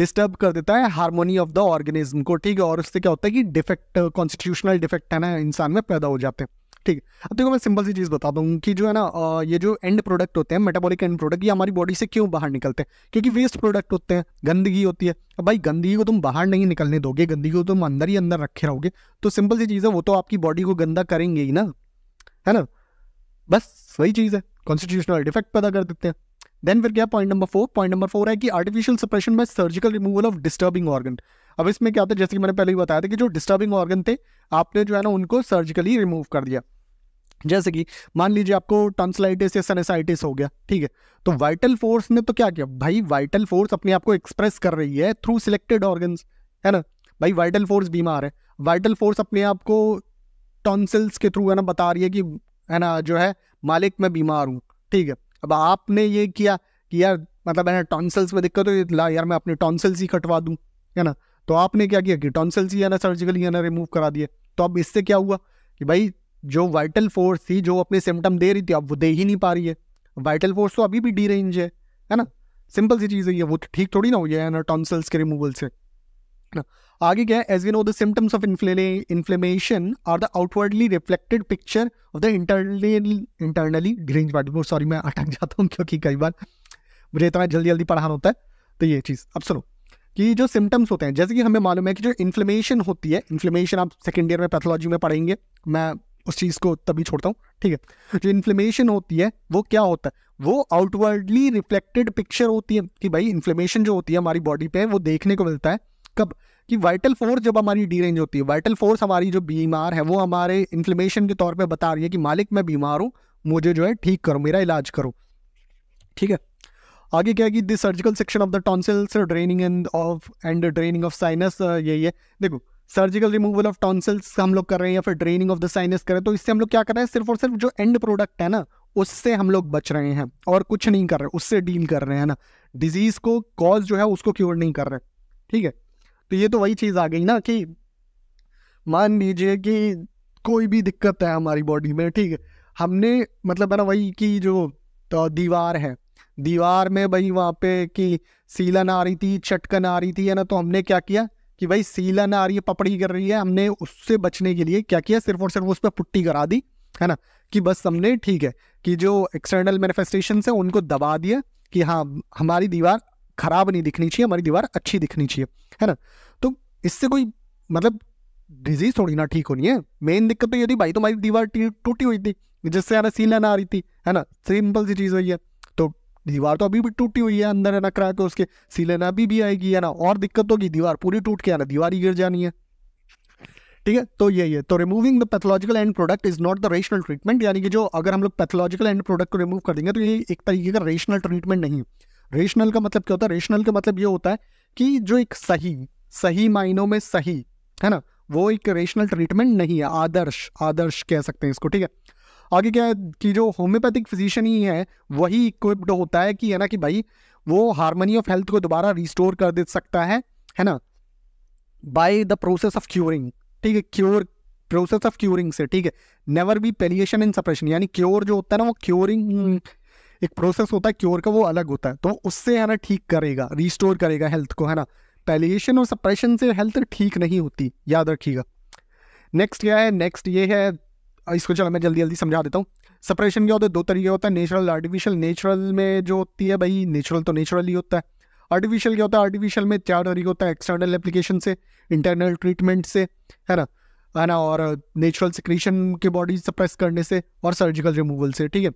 डिस्टर्ब कर देता है हारमोनी ऑफ द ऑर्गेनिज्म को ठीक है और उससे क्या होता है कि डिफेक्ट कॉन्स्टिट्यूशनल डिफेक्ट है ना इंसान में पैदा हो जाते हैं ठीक है अब देखो मैं सिंपल सी चीज़ बता दूँ कि जो है ना ये जो एंड प्रोडक्ट होते हैं मेटाबॉलिक एंड प्रोडक्ट ये हमारी बॉडी से क्यों बाहर निकलते हैं क्योंकि वेस्ट प्रोडक्ट होते हैं गंदगी होती है अब भाई गंदगी को तुम बाहर नहीं निकलने दोगे गंदगी को तुम अंदर ही अंदर रखे रहोगे तो सिंपल सी चीज़ है वो तो आपकी बॉडी को गंदा करेंगे ही ना है ना बस वही चीज़ है कॉन्स्टिट्यूशनल डिफेक्ट पैदा कर देते हैं देन फिर क्या point number four point number four है कि आर्टिफिशियल सप्रेशन में surgical removal of disturbing organ अब इसमें क्या था जैसे कि मैंने पहले ही बताया था कि जो डिस्टर्बिंग ऑर्गन थे आपने जो है ना उनको सर्जिकली रिमूव कर दिया जैसे कि मान लीजिए आपको टॉन्सलाइटिस या सनेसाइटिस हो गया ठीक है तो वाइटल फोर्स ने तो क्या किया भाई वाइटल फोर्स अपने आप को एक्सप्रेस कर रही है थ्रू सिलेक्टेड ऑर्गन है ना भाई वाइटल फोर्स बीमार है वाइटल फोर्स अपने आप को टॉन्सिल्स के थ्रू है ना बता रही है कि है ना जो है मालिक मैं बीमार हूँ ठीक है अब आपने ये किया कि यार मतलब है ना टॉन्सल्स में दिक्कत हो ला यार मैं अपने टॉन्सिल्स ही कटवा दूँ है ना तो आपने क्या किया कि टॉन्सिल्स ही है ना सर्जिकली है ना रिमूव करा दिए तो अब इससे क्या हुआ कि भाई जो वाइटल फोर्स थी जो अपने सिम्टम दे रही थी अब वो दे ही नहीं पा रही है वाइटल फोर्स तो अभी भी डी रेंज है है ना सिंपल सी चीज़ है ये वो तो ठीक थोड़ी ना गया है ना टॉन्सल्स के रिमूवल से ना आगे क्या है as we know the symptoms of inflammation are the outwardly reflected picture of the internally internally deranged force sorry मैं अटक जाता हूँ क्योंकि कई बार मुझे इतना जल्दी जल्दी पढ़ाना होता है तो ये चीज़ अब सुनो कि जो सिम्टम्स होते हैं जैसे कि हमें मालूम है कि जो इन्फ्लेमेशन होती है इन्फ्लेमेशन आप सेकेंड ईयर में पैथोलॉजी में पढ़ेंगे मैं उस चीज़ को तभी छोड़ता हूँ ठीक है जो इन्फ्लेमेशन होती है वो क्या होता है वो आउटवर्डली रिफ्लेक्टेड पिक्चर होती है कि भाई इन्फ्लेमेशन जो होती है हमारी बॉडी पे वो देखने को मिलता है कब कि वाइटल फोर्स जब हमारी डीरेंज होती है वाइटल फोर्स हमारी जो बीमार है वो हमारे इन्फ्लेमेशन के तौर पर बता रही है कि मालिक मैं बीमार हूँ मुझे जो है ठीक करो मेरा इलाज करो ठीक है आगे क्या है कि this surgical section of the tonsils draining and of and draining of sinus यही है देखो सर्जिकल रिमूवल ऑफ टॉन्सिल्स हम लोग कर रहे हैं या फिर ड्रेनिंग ऑफ द साइनस करें तो इससे हम लोग क्या कर रहे हैं सिर्फ और सिर्फ जो एंड प्रोडक्ट है ना उससे हम लोग बच रहे हैं और कुछ नहीं कर रहे उससे डील कर रहे हैं ना डिजीज को कॉज जो है उसको क्योर नहीं कर रहे ठीक है तो ये तो वही चीज़ आ गई ना कि मान लीजिए कि कोई भी दिक्कत है हमारी बॉडी में ठीक है हमने मतलब है ना वही कि जो तो दीवार है दीवार में भाई वहाँ पे कि सीलन आ रही थी चटकन आ रही थी है ना तो हमने क्या किया कि भाई सीलन आ रही है पपड़ी कर रही है हमने उससे बचने के लिए क्या किया सिर्फ और सिर्फ उस पर पुट्टी करा दी है ना कि बस हमने ठीक है कि जो एक्सटर्नल मैनिफेस्टेशन है उनको दबा दिया कि हाँ हमारी दीवार खराब नहीं दिखनी चाहिए हमारी दीवार अच्छी दिखनी चाहिए है ना तो इससे कोई मतलब डिजीज थोड़ी ना ठीक होनी है मेन दिक्कत तो ये थी भाई तुम्हारी तो दीवार टूटी हुई थी जिससे यार सीलन आ रही थी है ना सिंपल सी चीज़ वही है दीवार तो अभी भी टूटी हुई है अंदर है ना क्रैक है तो उसके ना अभी भी आएगी है ना और दिक्कत होगी दीवार पूरी टूट के आना ना दीवार ही गिर जानी है ठीक है तो यही है तो removing the pathological end product is not the rational treatment यानी कि जो अगर हम लोग पैथोलॉजिकल एंड प्रोडक्ट को रिमूव कर देंगे तो ये एक तरीके का रेशनल ट्रीटमेंट नहीं है रेशनल का मतलब क्या होता है रेशनल का मतलब ये होता है कि जो एक सही सही मायनों में सही है ना वो एक रेशनल ट्रीटमेंट नहीं है आदर्श आदर्श कह सकते हैं इसको ठीक है आगे क्या है कि जो होम्योपैथिक फिजिशियन ही है वही इक्विप्ड होता है कि है ना कि भाई वो हारमोनी ऑफ हेल्थ को दोबारा रिस्टोर कर दे सकता है है ना by the process of curing ठीक है क्योर प्रोसेस ऑफ क्योरिंग से ठीक है never be palliation in suppression यानी क्योर जो होता है ना वो क्योरिंग एक प्रोसेस होता है क्योर का वो अलग होता है तो उससे है ना ठीक करेगा रिस्टोर करेगा हेल्थ को है ना पेलिएशन और सप्रेशन से हेल्थ ठीक नहीं होती याद रखिएगा नेक्स्ट क्या है नेक्स्ट ये है इसको चलो मैं जल्दी जल्दी समझा देता हूँ सप्रेशन क्या होता है दो तरीके होता है नेचुरल आर्टिफिशियल नेचुरल में जो होती है भाई नेचुरल तो नेचुरल ही होता है आर्टिफिशियल क्या होता है आर्टिफिशियल में चार तरीके होता है एक्सटर्नल एप्लीकेशन से इंटरनल ट्रीटमेंट से है ना है ना और नेचुरल सिक्रीशन के बॉडी सप्रेस करने से और सर्जिकल रिमूवल से ठीक है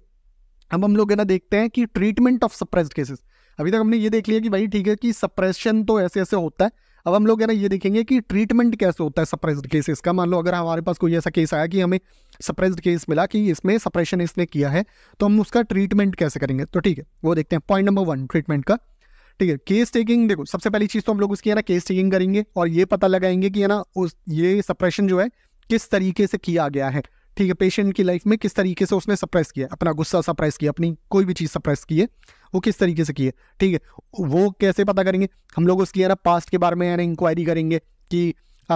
अब हम लोग है ना देखते हैं कि ट्रीटमेंट ऑफ सप्रेस्ड केसेस अभी तक हमने ये देख लिया कि भाई ठीक है कि सप्रेशन तो ऐसे ऐसे होता है अब हम लोग है ना ये देखेंगे कि ट्रीटमेंट कैसे होता है सप्रेस्ड केसेस का मान लो अगर हमारे पास कोई ऐसा केस आया कि हमें सप्रेस्ड केस मिला कि इसमें सप्रेशन इसने किया है तो हम उसका ट्रीटमेंट कैसे करेंगे तो ठीक है वो देखते हैं पॉइंट नंबर वन ट्रीटमेंट का ठीक है केस टेकिंग देखो सबसे पहली चीज़ तो हम लोग उसकी है ना केस टेकिंग करेंगे और ये पता लगाएंगे कि है ना उस ये सप्रेशन जो है किस तरीके से किया गया है ठीक है पेशेंट की लाइफ में किस तरीके से उसने सप्रेस किया अपना गुस्सा सप्रेस किया अपनी कोई भी चीज़ सप्रेस की है वो किस तरीके से किए ठीक है वो कैसे पता करेंगे हम लोग उसकी है ना पास्ट के बारे में है इंक्वायरी करेंगे कि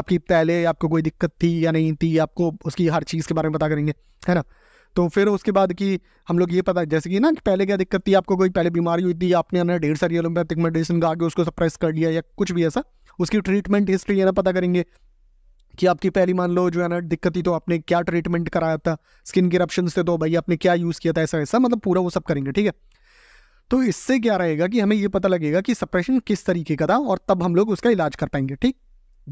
आपकी पहले आपको कोई दिक्कत थी या नहीं थी आपको उसकी हर चीज़ के बारे में पता करेंगे है ना तो फिर उसके बाद कि हम लोग ये पता जैसे कि ना कि पहले क्या दिक्कत थी आपको कोई पहले बीमारी हुई थी आपने ना ढेर सारी एलोपैथिक मेडिसिन का आगे उसको सप्रेस कर लिया या कुछ भी ऐसा उसकी ट्रीटमेंट हिस्ट्री है ना पता करेंगे कि आपकी पहली मान लो जो है ना दिक्कत थी तो आपने क्या ट्रीटमेंट कराया था स्किन के रप्शन थे तो भाई आपने क्या यूज़ किया था ऐसा ऐसा मतलब पूरा वो सब करेंगे ठीक है तो इससे क्या रहेगा कि हमें ये पता लगेगा कि सप्रेशन किस तरीके का था और तब हम लोग उसका इलाज कर पाएंगे ठीक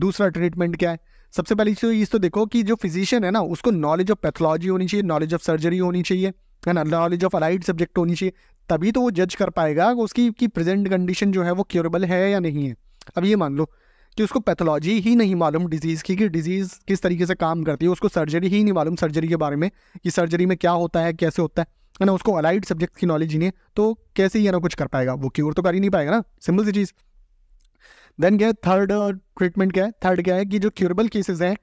दूसरा ट्रीटमेंट क्या है सबसे पहली चीज़ तो, तो देखो कि जो फिजिशियन है ना उसको नॉलेज ऑफ पैथोलॉजी होनी चाहिए नॉलेज ऑफ सर्जरी होनी चाहिए है ना नॉलेज ऑफ अलाइड सब्जेक्ट होनी चाहिए तभी तो वो जज कर पाएगा उसकी की प्रेजेंट कंडीशन जो है वो क्योरेबल है या नहीं है अब ये मान लो कि उसको पैथोलॉजी ही नहीं मालूम डिजीज़ की कि डिजीज़ किस तरीके से काम करती है उसको सर्जरी ही नहीं मालूम सर्जरी के बारे में कि सर्जरी में क्या होता है कैसे होता है है ना उसको अलाइड सब्जेक्ट की नॉलेज ही नहीं तो कैसे ही है ना कुछ कर पाएगा वो क्योर तो कर ही नहीं पाएगा ना सिंपल सी चीज़ देन क्या है थर्ड ट्रीटमेंट uh, क्या है थर्ड क्या है कि जो क्यूरेबल केसेज हैं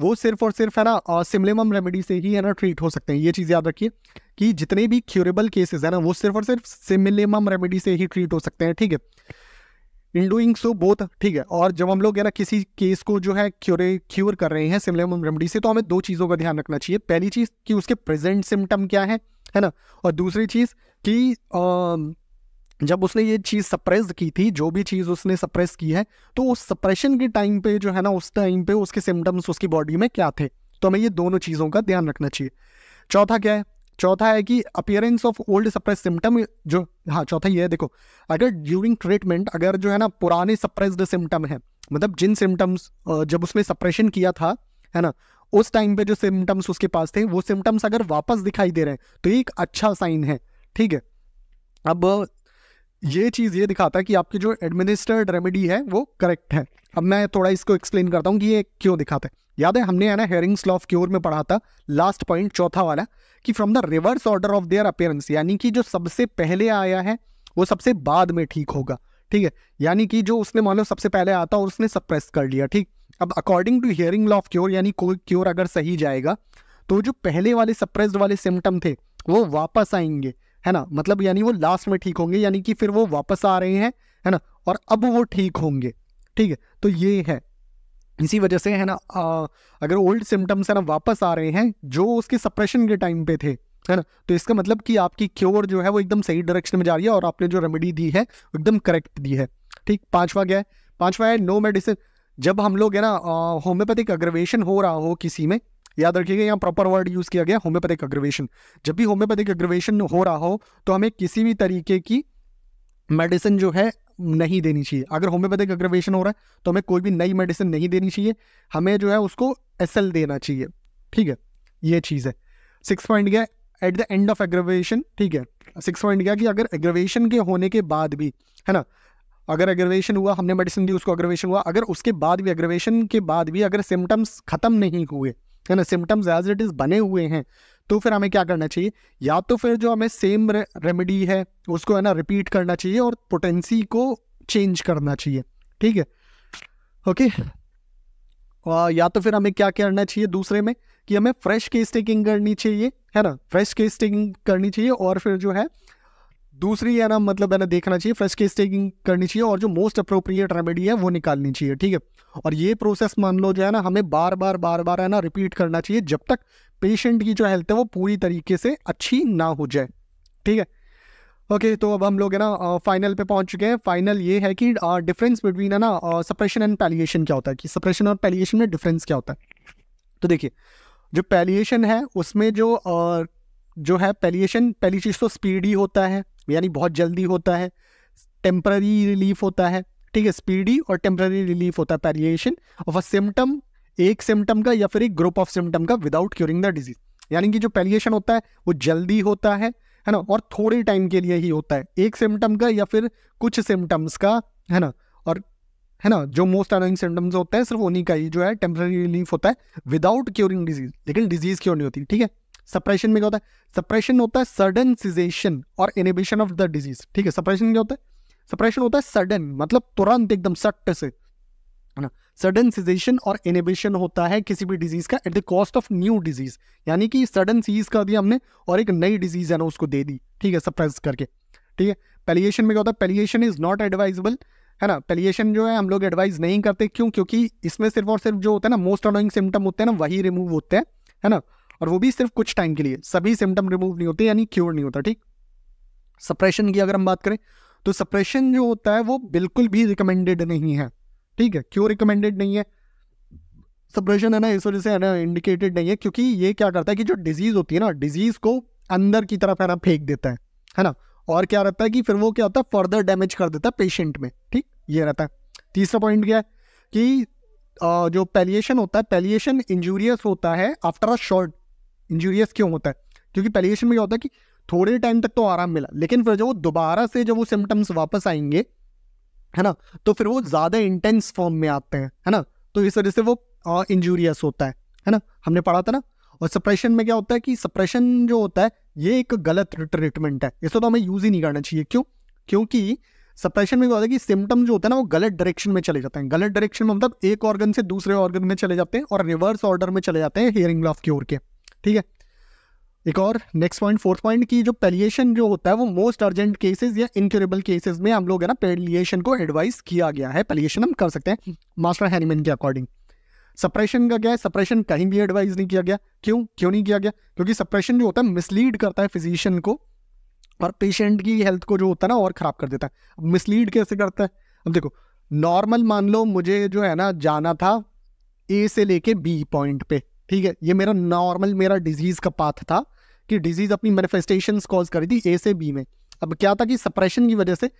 वो सिर्फ और सिर्फ है ना सिमलेमम uh, रेमेडी से ही है ना ट्रीट हो सकते हैं ये चीज़ याद रखिए कि जितने भी क्यूरेबल केसेज हैं ना वो सिर्फ और सिर्फ सिमिलेम रेमेडी से ही ट्रीट हो सकते हैं ठीक है इन डूइंग सो तो बोथ ठीक है और जब हम लोग है ना किसी केस को जो है क्योरे क्योर कर रहे हैं सिम्लम रेमडी से तो हमें दो चीज़ों का ध्यान रखना चाहिए पहली चीज़ कि उसके प्रेजेंट सिम्टम क्या है है ना और दूसरी चीज़ कि आ, जब उसने ये चीज़ सप्रेस की थी जो भी चीज़ उसने सप्रेस की है तो उस सप्रेशन के टाइम पे जो है ना उस टाइम पे उसके सिम्टम्स उसकी बॉडी में क्या थे तो हमें ये दोनों चीज़ों का ध्यान रखना चाहिए चौथा क्या है चौथा है कि appearance of old suppress symptom जो हाँ चौथा ये है देखो अगर ड्यूरिंग ट्रीटमेंट अगर जो है ना पुराने सप्रेस्ड सिम्टम है मतलब जिन सिम्टम्स जब उसने सप्रेशन किया था है ना उस टाइम पे जो सिम्टम्स उसके पास थे वो सिम्टम्स अगर वापस दिखाई दे रहे हैं तो ये एक अच्छा साइन है ठीक है अब ये चीज़ ये दिखाता है कि आपकी जो एडमिनिस्टर्ड रेमेडी है वो करेक्ट है अब मैं थोड़ा इसको एक्सप्लेन करता हूँ कि ये क्यों दिखाता है याद है हमने ना हेरिंग्स लॉ ऑफ क्योर में पढ़ा था लास्ट पॉइंट चौथा वाला कि from the reverse order of their appearance यानी कि जो सबसे पहले आया है वो सबसे बाद में ठीक होगा ठीक है यानी कि जो उसने मान लो सबसे पहले आता और उसने सप्रेस कर लिया ठीक अब according to Hering law of cure यानी कोई क्योर अगर सही जाएगा तो जो पहले वाले सप्रेस्ड वाले सिम्टम थे वो वापस आएंगे है ना मतलब यानी वो लास्ट में ठीक होंगे यानी कि फिर वो वापस आ रहे हैं है ना और अब वो ठीक होंगे ठीक है तो ये है इसी वजह से है ना आ, अगर ओल्ड सिम्टम्स है ना वापस आ रहे हैं जो उसके सप्रेशन के टाइम पे थे है ना तो इसका मतलब कि आपकी क्योर जो है वो एकदम सही डायरेक्शन में जा रही है और आपने जो रेमेडी दी है एकदम करेक्ट दी है ठीक पांचवा क्या है पांचवा है नो मेडिसिन जब हम लोग है ना होम्योपैथिक अग्रवेशन हो रहा हो किसी में याद रखिएगा यहाँ प्रॉपर वर्ड यूज़ किया गया होम्योपैथिक अग्रवेशन जब भी होम्योपैथिक अग्रवेशन हो रहा हो तो हमें किसी भी तरीके की मेडिसिन जो है नहीं देनी चाहिए अगर होम्योपैथिक अग्रवेशन हो रहा है तो हमें कोई भी नई मेडिसिन नहीं देनी चाहिए हमें जो है उसको एस देना चाहिए ठीक है ये चीज़ है सिक्स पॉइंट गया at the end of aggravation ठीक है सिक्स पॉइंट गया कि अगर एग्रवेशन के होने के बाद भी है ना अगर एग्रवेशन हुआ हमने मेडिसिन दी उसको एग्रवेशन हुआ अगर उसके बाद भी एग्रवेशन के बाद भी अगर सिम्टम्स खत्म नहीं हुए है ना सिम्टम्स एज इट इज़ बने हुए हैं तो फिर हमें क्या करना चाहिए या तो फिर जो हमें सेम रेमेडी है उसको है ना रिपीट करना चाहिए और पोटेंसी को चेंज करना चाहिए ठीक है ओके आ, या तो फिर हमें क्या करना चाहिए दूसरे में कि हमें फ्रेश केस टेकिंग करनी चाहिए है ना फ्रेश केस टेकिंग करनी चाहिए और फिर जो है दूसरी है ना मतलब है ना देखना चाहिए फ्रेश केस टेकिंग करनी चाहिए और जो मोस्ट अप्रोप्रिएट रेमेडी है वो निकालनी चाहिए ठीक है और ये प्रोसेस मान लो जो है ना हमें बार बार बार बार है ना रिपीट करना चाहिए जब तक पेशेंट की जो हेल्थ है वो पूरी तरीके से अच्छी ना हो जाए ठीक है ओके तो अब हम लोग है ना फाइनल पे पहुंच चुके हैं फाइनल ये है कि डिफरेंस बिटवीन है ना सप्रेशन एंड पैलिएशन क्या होता है कि सप्रेशन और पैलिएशन में डिफरेंस क्या होता है तो देखिए जो पैलिएशन है उसमें जो जो है पैलिएशन पहली चीज़ तो स्पीड ही होता है यानी बहुत जल्दी होता है टेम्प्ररी रिलीफ होता है ठीक है स्पीडी और टेम्प्ररी रिलीफ होता है पैरिएशन ऑफ अ सिम्टम एक सिम्टम का या फिर एक ग्रुप ऑफ सिम्टम का विदाउट क्योरिंग द डिजीज यानी कि जो पेरिएशन होता है वो जल्दी होता है है ना और थोड़े टाइम के लिए ही होता है एक सिम्टम का या फिर कुछ सिम्टम्स का है ना और है ना जो मोस्ट अनोइंग सिम्टम्स होते हैं सिर्फ उन्हीं का ही जो है टेम्पररी रिलीफ होता है विदाउट क्योरिंग डिजीज लेकिन डिजीज क्यों नहीं होती ठीक है सप्रेशन में क्या होता है सप्रेशन होता है सडन सिजेशन और इनिबिशन ऑफ द डिजीज ठीक है सप्रेशन क्या होता है सप्रेशन होता है सडन मतलब तुरंत एकदम सट्ट से है ना सडन सिजेशन और इनिबिशन होता है किसी भी डिजीज का at the cost of new disease यानी कि सडन सीज कर दिया हमने और एक नई डिजीज है ना उसको दे दी ठीक है सप्रेस करके ठीक है पेलिएशन में क्या होता है पेलिएशन इज नॉट एडवाइजेबल है ना पेलिएशन जो है हम लोग एडवाइज नहीं करते क्यों क्योंकि इसमें सिर्फ और सिर्फ जो होता है ना मोस्ट अनोइंग सिम्टम होते हैं ना वही रिमूव होते हैं है ना और वो भी सिर्फ कुछ टाइम के लिए सभी सिम्टम रिमूव नहीं होते यानी क्योर नहीं होता ठीक सप्रेशन की अगर हम बात करें तो सप्रेशन जो होता है वो बिल्कुल भी रिकमेंडेड नहीं है ठीक है क्यों रिकमेंडेड नहीं है सप्रेशन है ना इस वजह से है ना इंडिकेटेड नहीं है क्योंकि ये क्या करता है कि जो डिजीज़ होती है ना डिजीज़ को अंदर की तरफ है ना फेंक देता है है ना और क्या रहता है कि फिर वो क्या होता है फर्दर डैमेज कर देता है पेशेंट में ठीक ये रहता है तीसरा पॉइंट क्या है कि जो पेलिएशन होता है पेलिएशन इंजूरियस होता है आफ्टर अ शॉर्ट इंजूरियस क्यों होता है क्योंकि पेलिएशन में क्या होता है कि थोड़े टाइम तक तो आराम मिला लेकिन फिर जब वो दोबारा से जब वो सिम्टम्स वापस आएंगे है ना तो फिर वो ज़्यादा इंटेंस फॉर्म में आते हैं है ना तो इस वजह से वो इंजूरियस होता है है ना हमने पढ़ा था ना और सप्रेशन में क्या होता है कि सप्रेशन जो होता है ये एक गलत ट्रीटमेंट है इसको तो हमें यूज़ ही नहीं करना चाहिए क्यों क्योंकि सप्रेशन में क्या होता है कि सिम्टम जो होता है ना वो गलत डायरेक्शन में चले जाते हैं गलत डायरेक्शन में मतलब एक ऑर्गन से दूसरे ऑर्गन में चले जाते हैं और रिवर्स ऑर्डर में चले जाते हैं हेयरिंग लॉफ की ओर के ठीक है एक और नेक्स्ट पॉइंट फोर्थ पॉइंट की जो पेलिएशन जो होता है वो मोस्ट अर्जेंट केसेस या इनक्यूरेबल केसेस में हम लोग है ना पेलिएशन को एडवाइस किया गया है पेलिएशन हम कर सकते हैं मास्टर हैनीमैन के अकॉर्डिंग सप्रेशन का क्या है सप्रेशन कहीं भी एडवाइस नहीं किया गया क्यों क्यों नहीं किया गया क्योंकि सप्रेशन जो होता है मिसलीड करता है फिजिशियन को और पेशेंट की हेल्थ को जो होता है ना और ख़राब कर देता है मिसलीड कैसे करता है अब देखो नॉर्मल मान लो मुझे जो है ना जाना था ए से लेके बी पॉइंट पे ठीक है ये मेरा नॉर्मल मेरा डिजीज़ का पाथ था कि डिजीज़ अपनी मैनिफेस्टेशन कॉज करी थी ए से बी में अब क्या था कि सप्रेशन की वजह से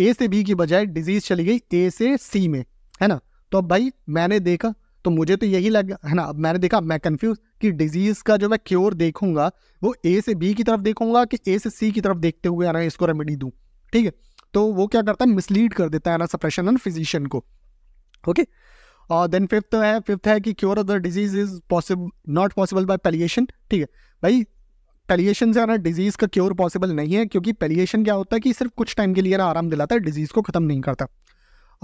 ए से बी की बजाय डिजीज़ चली गई ए से सी में है ना तो अब भाई मैंने देखा तो मुझे तो यही लग है ना अब मैंने देखा मैं कंफ्यूज कि डिजीज़ का जो मैं क्योर देखूंगा वो ए से बी की तरफ देखूंगा कि ए से सी की तरफ देखते हुए ना इसको रेमेडी दूँ ठीक है तो वो क्या करता है मिसलीड कर देता है ना सप्रेशन एंड फिजिशियन को ओके okay? और देन फिफ्थ है फिफ्थ है कि cure of the disease is possible not possible by palliation ठीक है भाई पेलिएशन से ना डिजीज़ का क्योर पॉसिबल नहीं है क्योंकि पेलिएशन क्या होता है कि सिर्फ कुछ टाइम के लिए ना आराम दिलाता है डिजीज़ को ख़त्म नहीं करता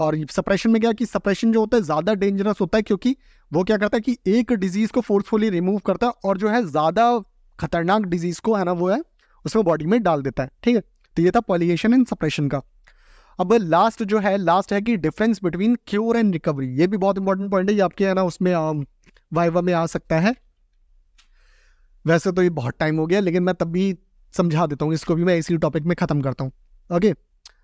और सप्रेशन में क्या कि सप्रेशन जो होता है ज़्यादा डेंजरस होता है क्योंकि वो क्या करता है कि एक डिजीज़ को फोर्सफुली रिमूव करता है और जो है ज़्यादा खतरनाक डिजीज़ को है ना वो है उसमें बॉडी में डाल देता है ठीक है तो ये था पॉलिएशन एंड सप्रेशन का अब लास्ट जो है लास्ट है कि difference between cure and recovery ये भी बहुत इंपॉर्टेंट पॉइंट है ये आपके ना उसमें वाइवा में आ सकता है वैसे तो ये बहुत टाइम हो गया लेकिन मैं तब भी समझा देता हूँ इसको भी मैं इसी टॉपिक में ख़त्म करता हूँ ओके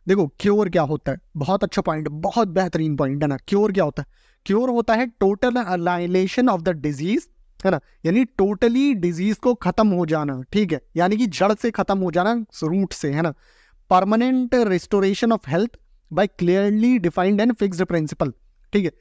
देखो क्योर क्या होता है बहुत अच्छा पॉइंट बहुत बेहतरीन पॉइंट है ना क्योर क्या होता है क्योर होता है total annihilation of the disease है ना यानी टोटली डिजीज को खत्म हो जाना ठीक है यानी कि जड़ से खत्म हो जाना रूट से है ना permanent restoration of health by clearly defined and fixed principle ठीक है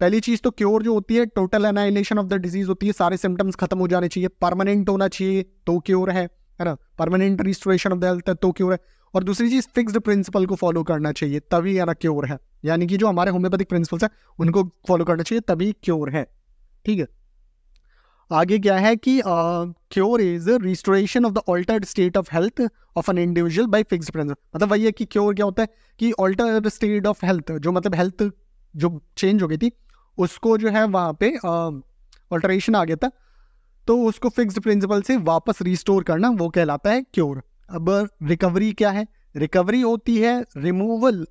पहली चीज तो क्योर जो होती है total annihilation of the disease होती है सारे सिम्टम्स खत्म हो जाने चाहिए परमानेंट होना चाहिए तो क्योर है है ना permanent restoration of the health है तो क्योर है और दूसरी चीज फिक्स्ड प्रिंसिपल को फॉलो करना चाहिए तभी है ना क्योर है यानी कि जो हमारे होम्योपैथिक प्रिंसिपल्स हैं उनको फॉलो करना चाहिए तभी क्योर है ठीक है आगे क्या है कि cure is restoration of the altered state of health of an individual by fix principle मतलब वही है कि क्योर क्या होता है कि ऑल्टर्ड स्टेट ऑफ हेल्थ जो मतलब हेल्थ जो चेंज हो गई थी उसको जो है वहाँ पे ऑल्टरेशन आ गया था तो उसको फिक्स प्रिंसिपल से वापस रिस्टोर करना वो कहलाता है क्योर अब रिकवरी क्या है रिकवरी होती है रिमूवल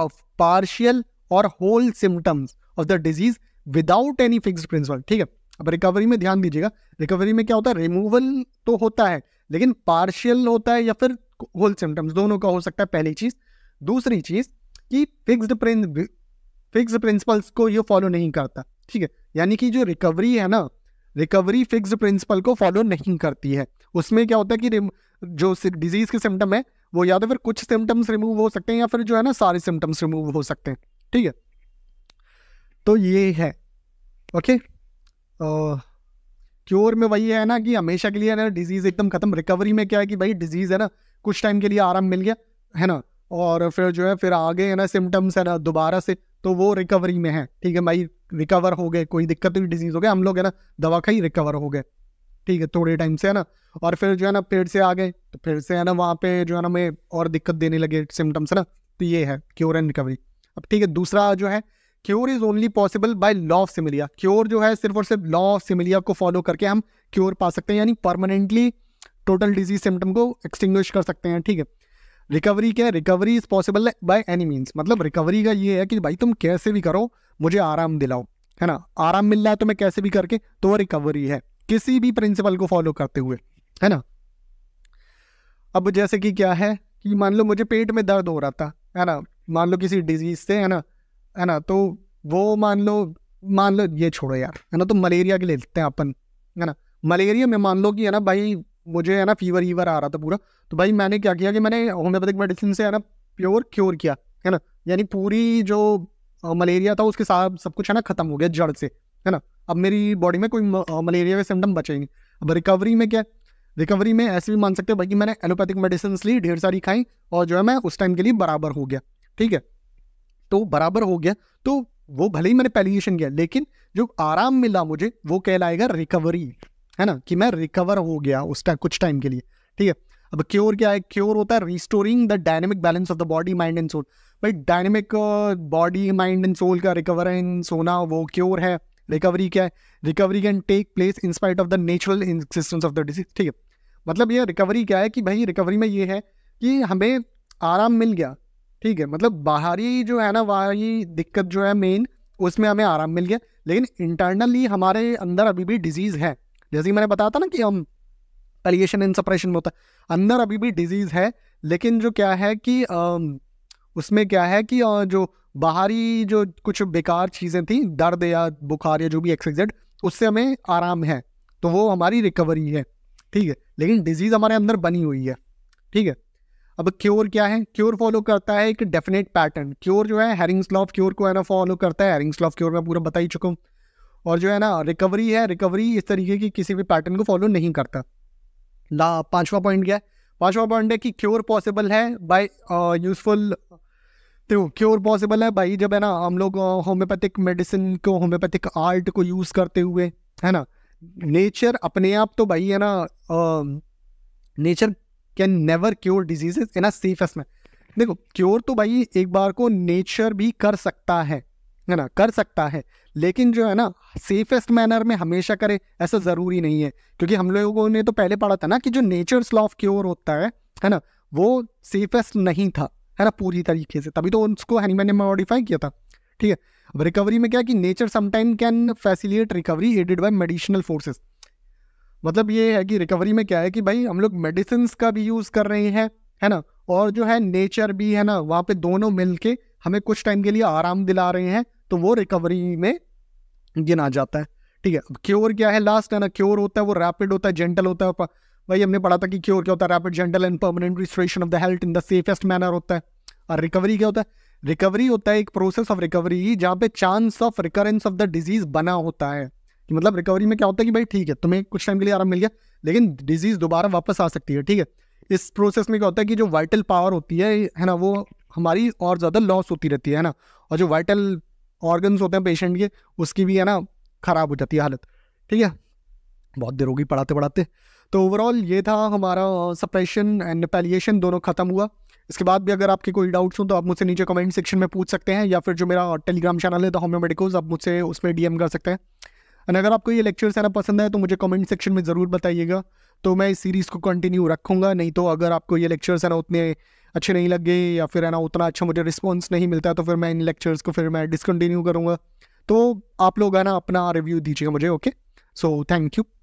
ऑफ पार्शियल और whole symptoms of the disease without any fix principle ठीक है अब रिकवरी में ध्यान दीजिएगा रिकवरी में क्या होता है रिमूवल तो होता है लेकिन पार्शियल होता है या फिर होल सिम्टम्स दोनों का हो सकता है पहली चीज़ दूसरी चीज़ कि फिक्स्ड प्रिंस फिक्स प्रिंसिपल्स को ये फॉलो नहीं करता ठीक है यानी कि जो रिकवरी है ना रिकवरी फिक्स्ड प्रिंसिपल को फॉलो नहीं करती है उसमें क्या होता है कि जो डिजीज़ के सिम्टम है वो या तो फिर कुछ सिम्टम्स रिमूव हो सकते हैं या फिर जो है ना सारे सिम्टम्स रिमूव हो सकते हैं ठीक है तो ये है ओके क्योर तो में वही है ना कि हमेशा के लिए ना डिजीज़ एकदम ख़त्म रिकवरी में क्या है कि भाई डिजीज़ है ना कुछ टाइम के लिए आराम मिल गया है ना और फिर जो है फिर आगे है ना सिम्टम्स है ना दोबारा से तो वो रिकवरी में है ठीक है भाई रिकवर हो गए कोई दिक्कत हुई डिजीज़ हो गया हम लोग है ना दवा खाई रिकवर हो गए ठीक है थोड़े टाइम से है ना और फिर जो है ना पेड़ से आ गए तो फिर से है ना वहाँ पे जो है ना मैं और दिक्कत देने लगे सिम्टम्स है ना तो ये है क्योर एंड रिकवरी अब ठीक है दूसरा जो है cure is only possible by law of similia cure जो है सिर्फ और सिर्फ लॉ ऑफ सिमिलिया को फॉलो करके हम क्योर पा सकते हैं यानी परमानेंटली टोटल डिजीज सिम्टम को एक्सटिंग्विश कर सकते हैं ठीक है रिकवरी क्या है recovery is possible by any means मतलब रिकवरी का ये है कि भाई तुम कैसे भी करो मुझे आराम दिलाओ है ना आराम मिल रहा है तो मैं कैसे भी करके तो वो रिकवरी है किसी भी प्रिंसिपल को फॉलो करते हुए है ना अब जैसे कि क्या है कि मान लो मुझे पेट में दर्द हो रहा था है ना मान लो किसी डिजीज से है ना है ना तो वो मान लो मान लो ये छोड़ो यार है ना तो मलेरिया के ले लेते हैं अपन है ना मलेरिया में मान लो कि है ना भाई मुझे है ना फीवर ईवर आ रहा था पूरा तो भाई मैंने क्या किया कि मैंने होम्योपैथिक मेडिसिन से है ना प्योर क्योर किया है ना यानी पूरी जो मलेरिया था उसके साथ सब कुछ है ना खत्म हो गया जड़ से है ना अब मेरी बॉडी में कोई मलेरिया के सिम्टम बचे ही नहीं अब रिकवरी में क्या रिकवरी में ऐसे भी मान सकते हो भाई कि मैंने एलोपैथिक मेडिसिन ली ढेर सारी खाई और जो है मैं उस टाइम के लिए बराबर हो गया ठीक है तो बराबर हो गया तो वो भले ही मैंने पैलिएशन किया लेकिन जो आराम मिला मुझे वो कहलाएगा रिकवरी है ना कि मैं रिकवर हो गया उस टाइम कुछ टाइम के लिए ठीक है अब क्योर क्या है क्योर होता है restoring the dynamic balance of the body mind and soul भाई dynamic body mind and soul का रिकवर इन सोना वो क्योर है रिकवरी क्या है recovery can take place in spite of the natural existence of the disease ठीक है मतलब ये रिकवरी क्या है कि भाई रिकवरी में ये है कि हमें आराम मिल गया ठीक है मतलब बाहरी जो है ना वही दिक्कत जो है मेन उसमें हमें आराम मिल गया लेकिन इंटरनली हमारे अंदर अभी भी डिजीज़ है जैसे मैंने बताया था ना कि हम पलिएशन इन सप्रेशन होता है अंदर अभी भी डिजीज़ है लेकिन जो क्या है कि उसमें क्या है कि जो बाहरी जो कुछ बेकार चीज़ें थी दर्द या बुखार या जो भी एक्सेजेड उससे हमें आराम है तो वो हमारी रिकवरी है ठीक है लेकिन डिजीज़ हमारे अंदर बनी हुई है ठीक है अब क्योर क्या है क्योर फॉलो करता है एक डेफिनेट पैटर्न क्योर जो है हेरिंग्स ऑफ क्योर को है ना फॉलो करता है हेरिंग्स लॉफ क्योर मैं पूरा बता ही चुका हूँ और जो है ना रिकवरी है रिकवरी इस तरीके की किसी भी पैटर्न को फॉलो नहीं करता ला पाँचवा पॉइंट क्या है पाँचवा पॉइंट है कि क्योर पॉसिबल है बाय यूजफुल तो क्योर पॉसिबल है भाई जब है ना हम लोग होम्योपैथिक मेडिसिन को होम्योपैथिक आर्ट को यूज़ करते हुए है ना नेचर अपने आप तो भाई है ना nature can never cure diseases in a safest man देखो क्योर तो भाई एक बार को नेचर भी कर सकता है है ना कर सकता है लेकिन जो है ना सेफेस्ट मैनर में हमेशा करे ऐसा ज़रूरी नहीं है क्योंकि हम लोगों ने तो पहले पढ़ा था ना कि जो नेचर्स लॉ ऑफ क्योर होता है है ना वो सेफेस्ट नहीं था है ना पूरी तरीके से तभी तो उसको हैनीमैन ने मॉडिफाई किया था ठीक है अब रिकवरी में क्या कि nature sometime can facilitate recovery aided by medicinal forces मतलब ये है कि रिकवरी में क्या है कि भाई हम लोग मेडिसिन का भी यूज़ कर रहे हैं है ना और जो है नेचर भी है ना वहाँ पे दोनों मिल के हमें कुछ टाइम के लिए आराम दिला रहे हैं तो वो रिकवरी में गिना जाता है ठीक है क्योर क्या है लास्ट है ना क्योर होता है वो रैपिड होता है जेंटल होता है भाई हमने पढ़ा था कि क्योर क्या होता है rapid gentle and permanent restoration of the health in the safest manner होता है और रिकवरी क्या होता है रिकवरी होता है एक प्रोसेस ऑफ रिकवरी जहाँ पे chance of recurrence of the disease बना होता है कि मतलब रिकवरी में क्या होता है कि भाई ठीक है तुम्हें कुछ टाइम के लिए आराम मिल गया लेकिन डिजीज़ दोबारा वापस आ सकती है ठीक है इस प्रोसेस में क्या होता है कि जो वाइटल पावर होती है है ना वो हमारी और ज़्यादा लॉस होती रहती है, ना और जो वाइटल ऑर्गन्स होते हैं पेशेंट के उसकी भी है ना ख़राब हो जाती है हालत ठीक है बहुत देर होगी पढ़ाते पढ़ाते तो ओवरऑल ये था हमारा सप्रेशन एंड पैलिएशन दोनों ख़त्म हुआ इसके बाद भी अगर आपके कोई डाउट्स हो तो आप मुझसे नीचे कमेंट सेक्शन में पूछ सकते हैं या फिर जो मेरा टेलीग्राम चैनल है द होम्योमेडिकोज आप मुझसे उसमें डीएम कर सकते हैं एंड अगर आपको ये लेक्चर आना पसंद है तो मुझे कमेंट सेक्शन में ज़रूर बताइएगा तो मैं इस सीरीज़ को कंटिन्यू रखूँगा नहीं तो अगर आपको ये लेक्चर्स है ना उतने अच्छे नहीं लगे या फिर है ना उतना अच्छा मुझे रिस्पॉन्स नहीं मिलता तो फिर मैं इन लेक्चर्स को फिर मैं डिसकन्टिन्यू करूँगा तो आप लोग है ना अपना रिव्यू दीजिएगा मुझे ओके सो थैंक यू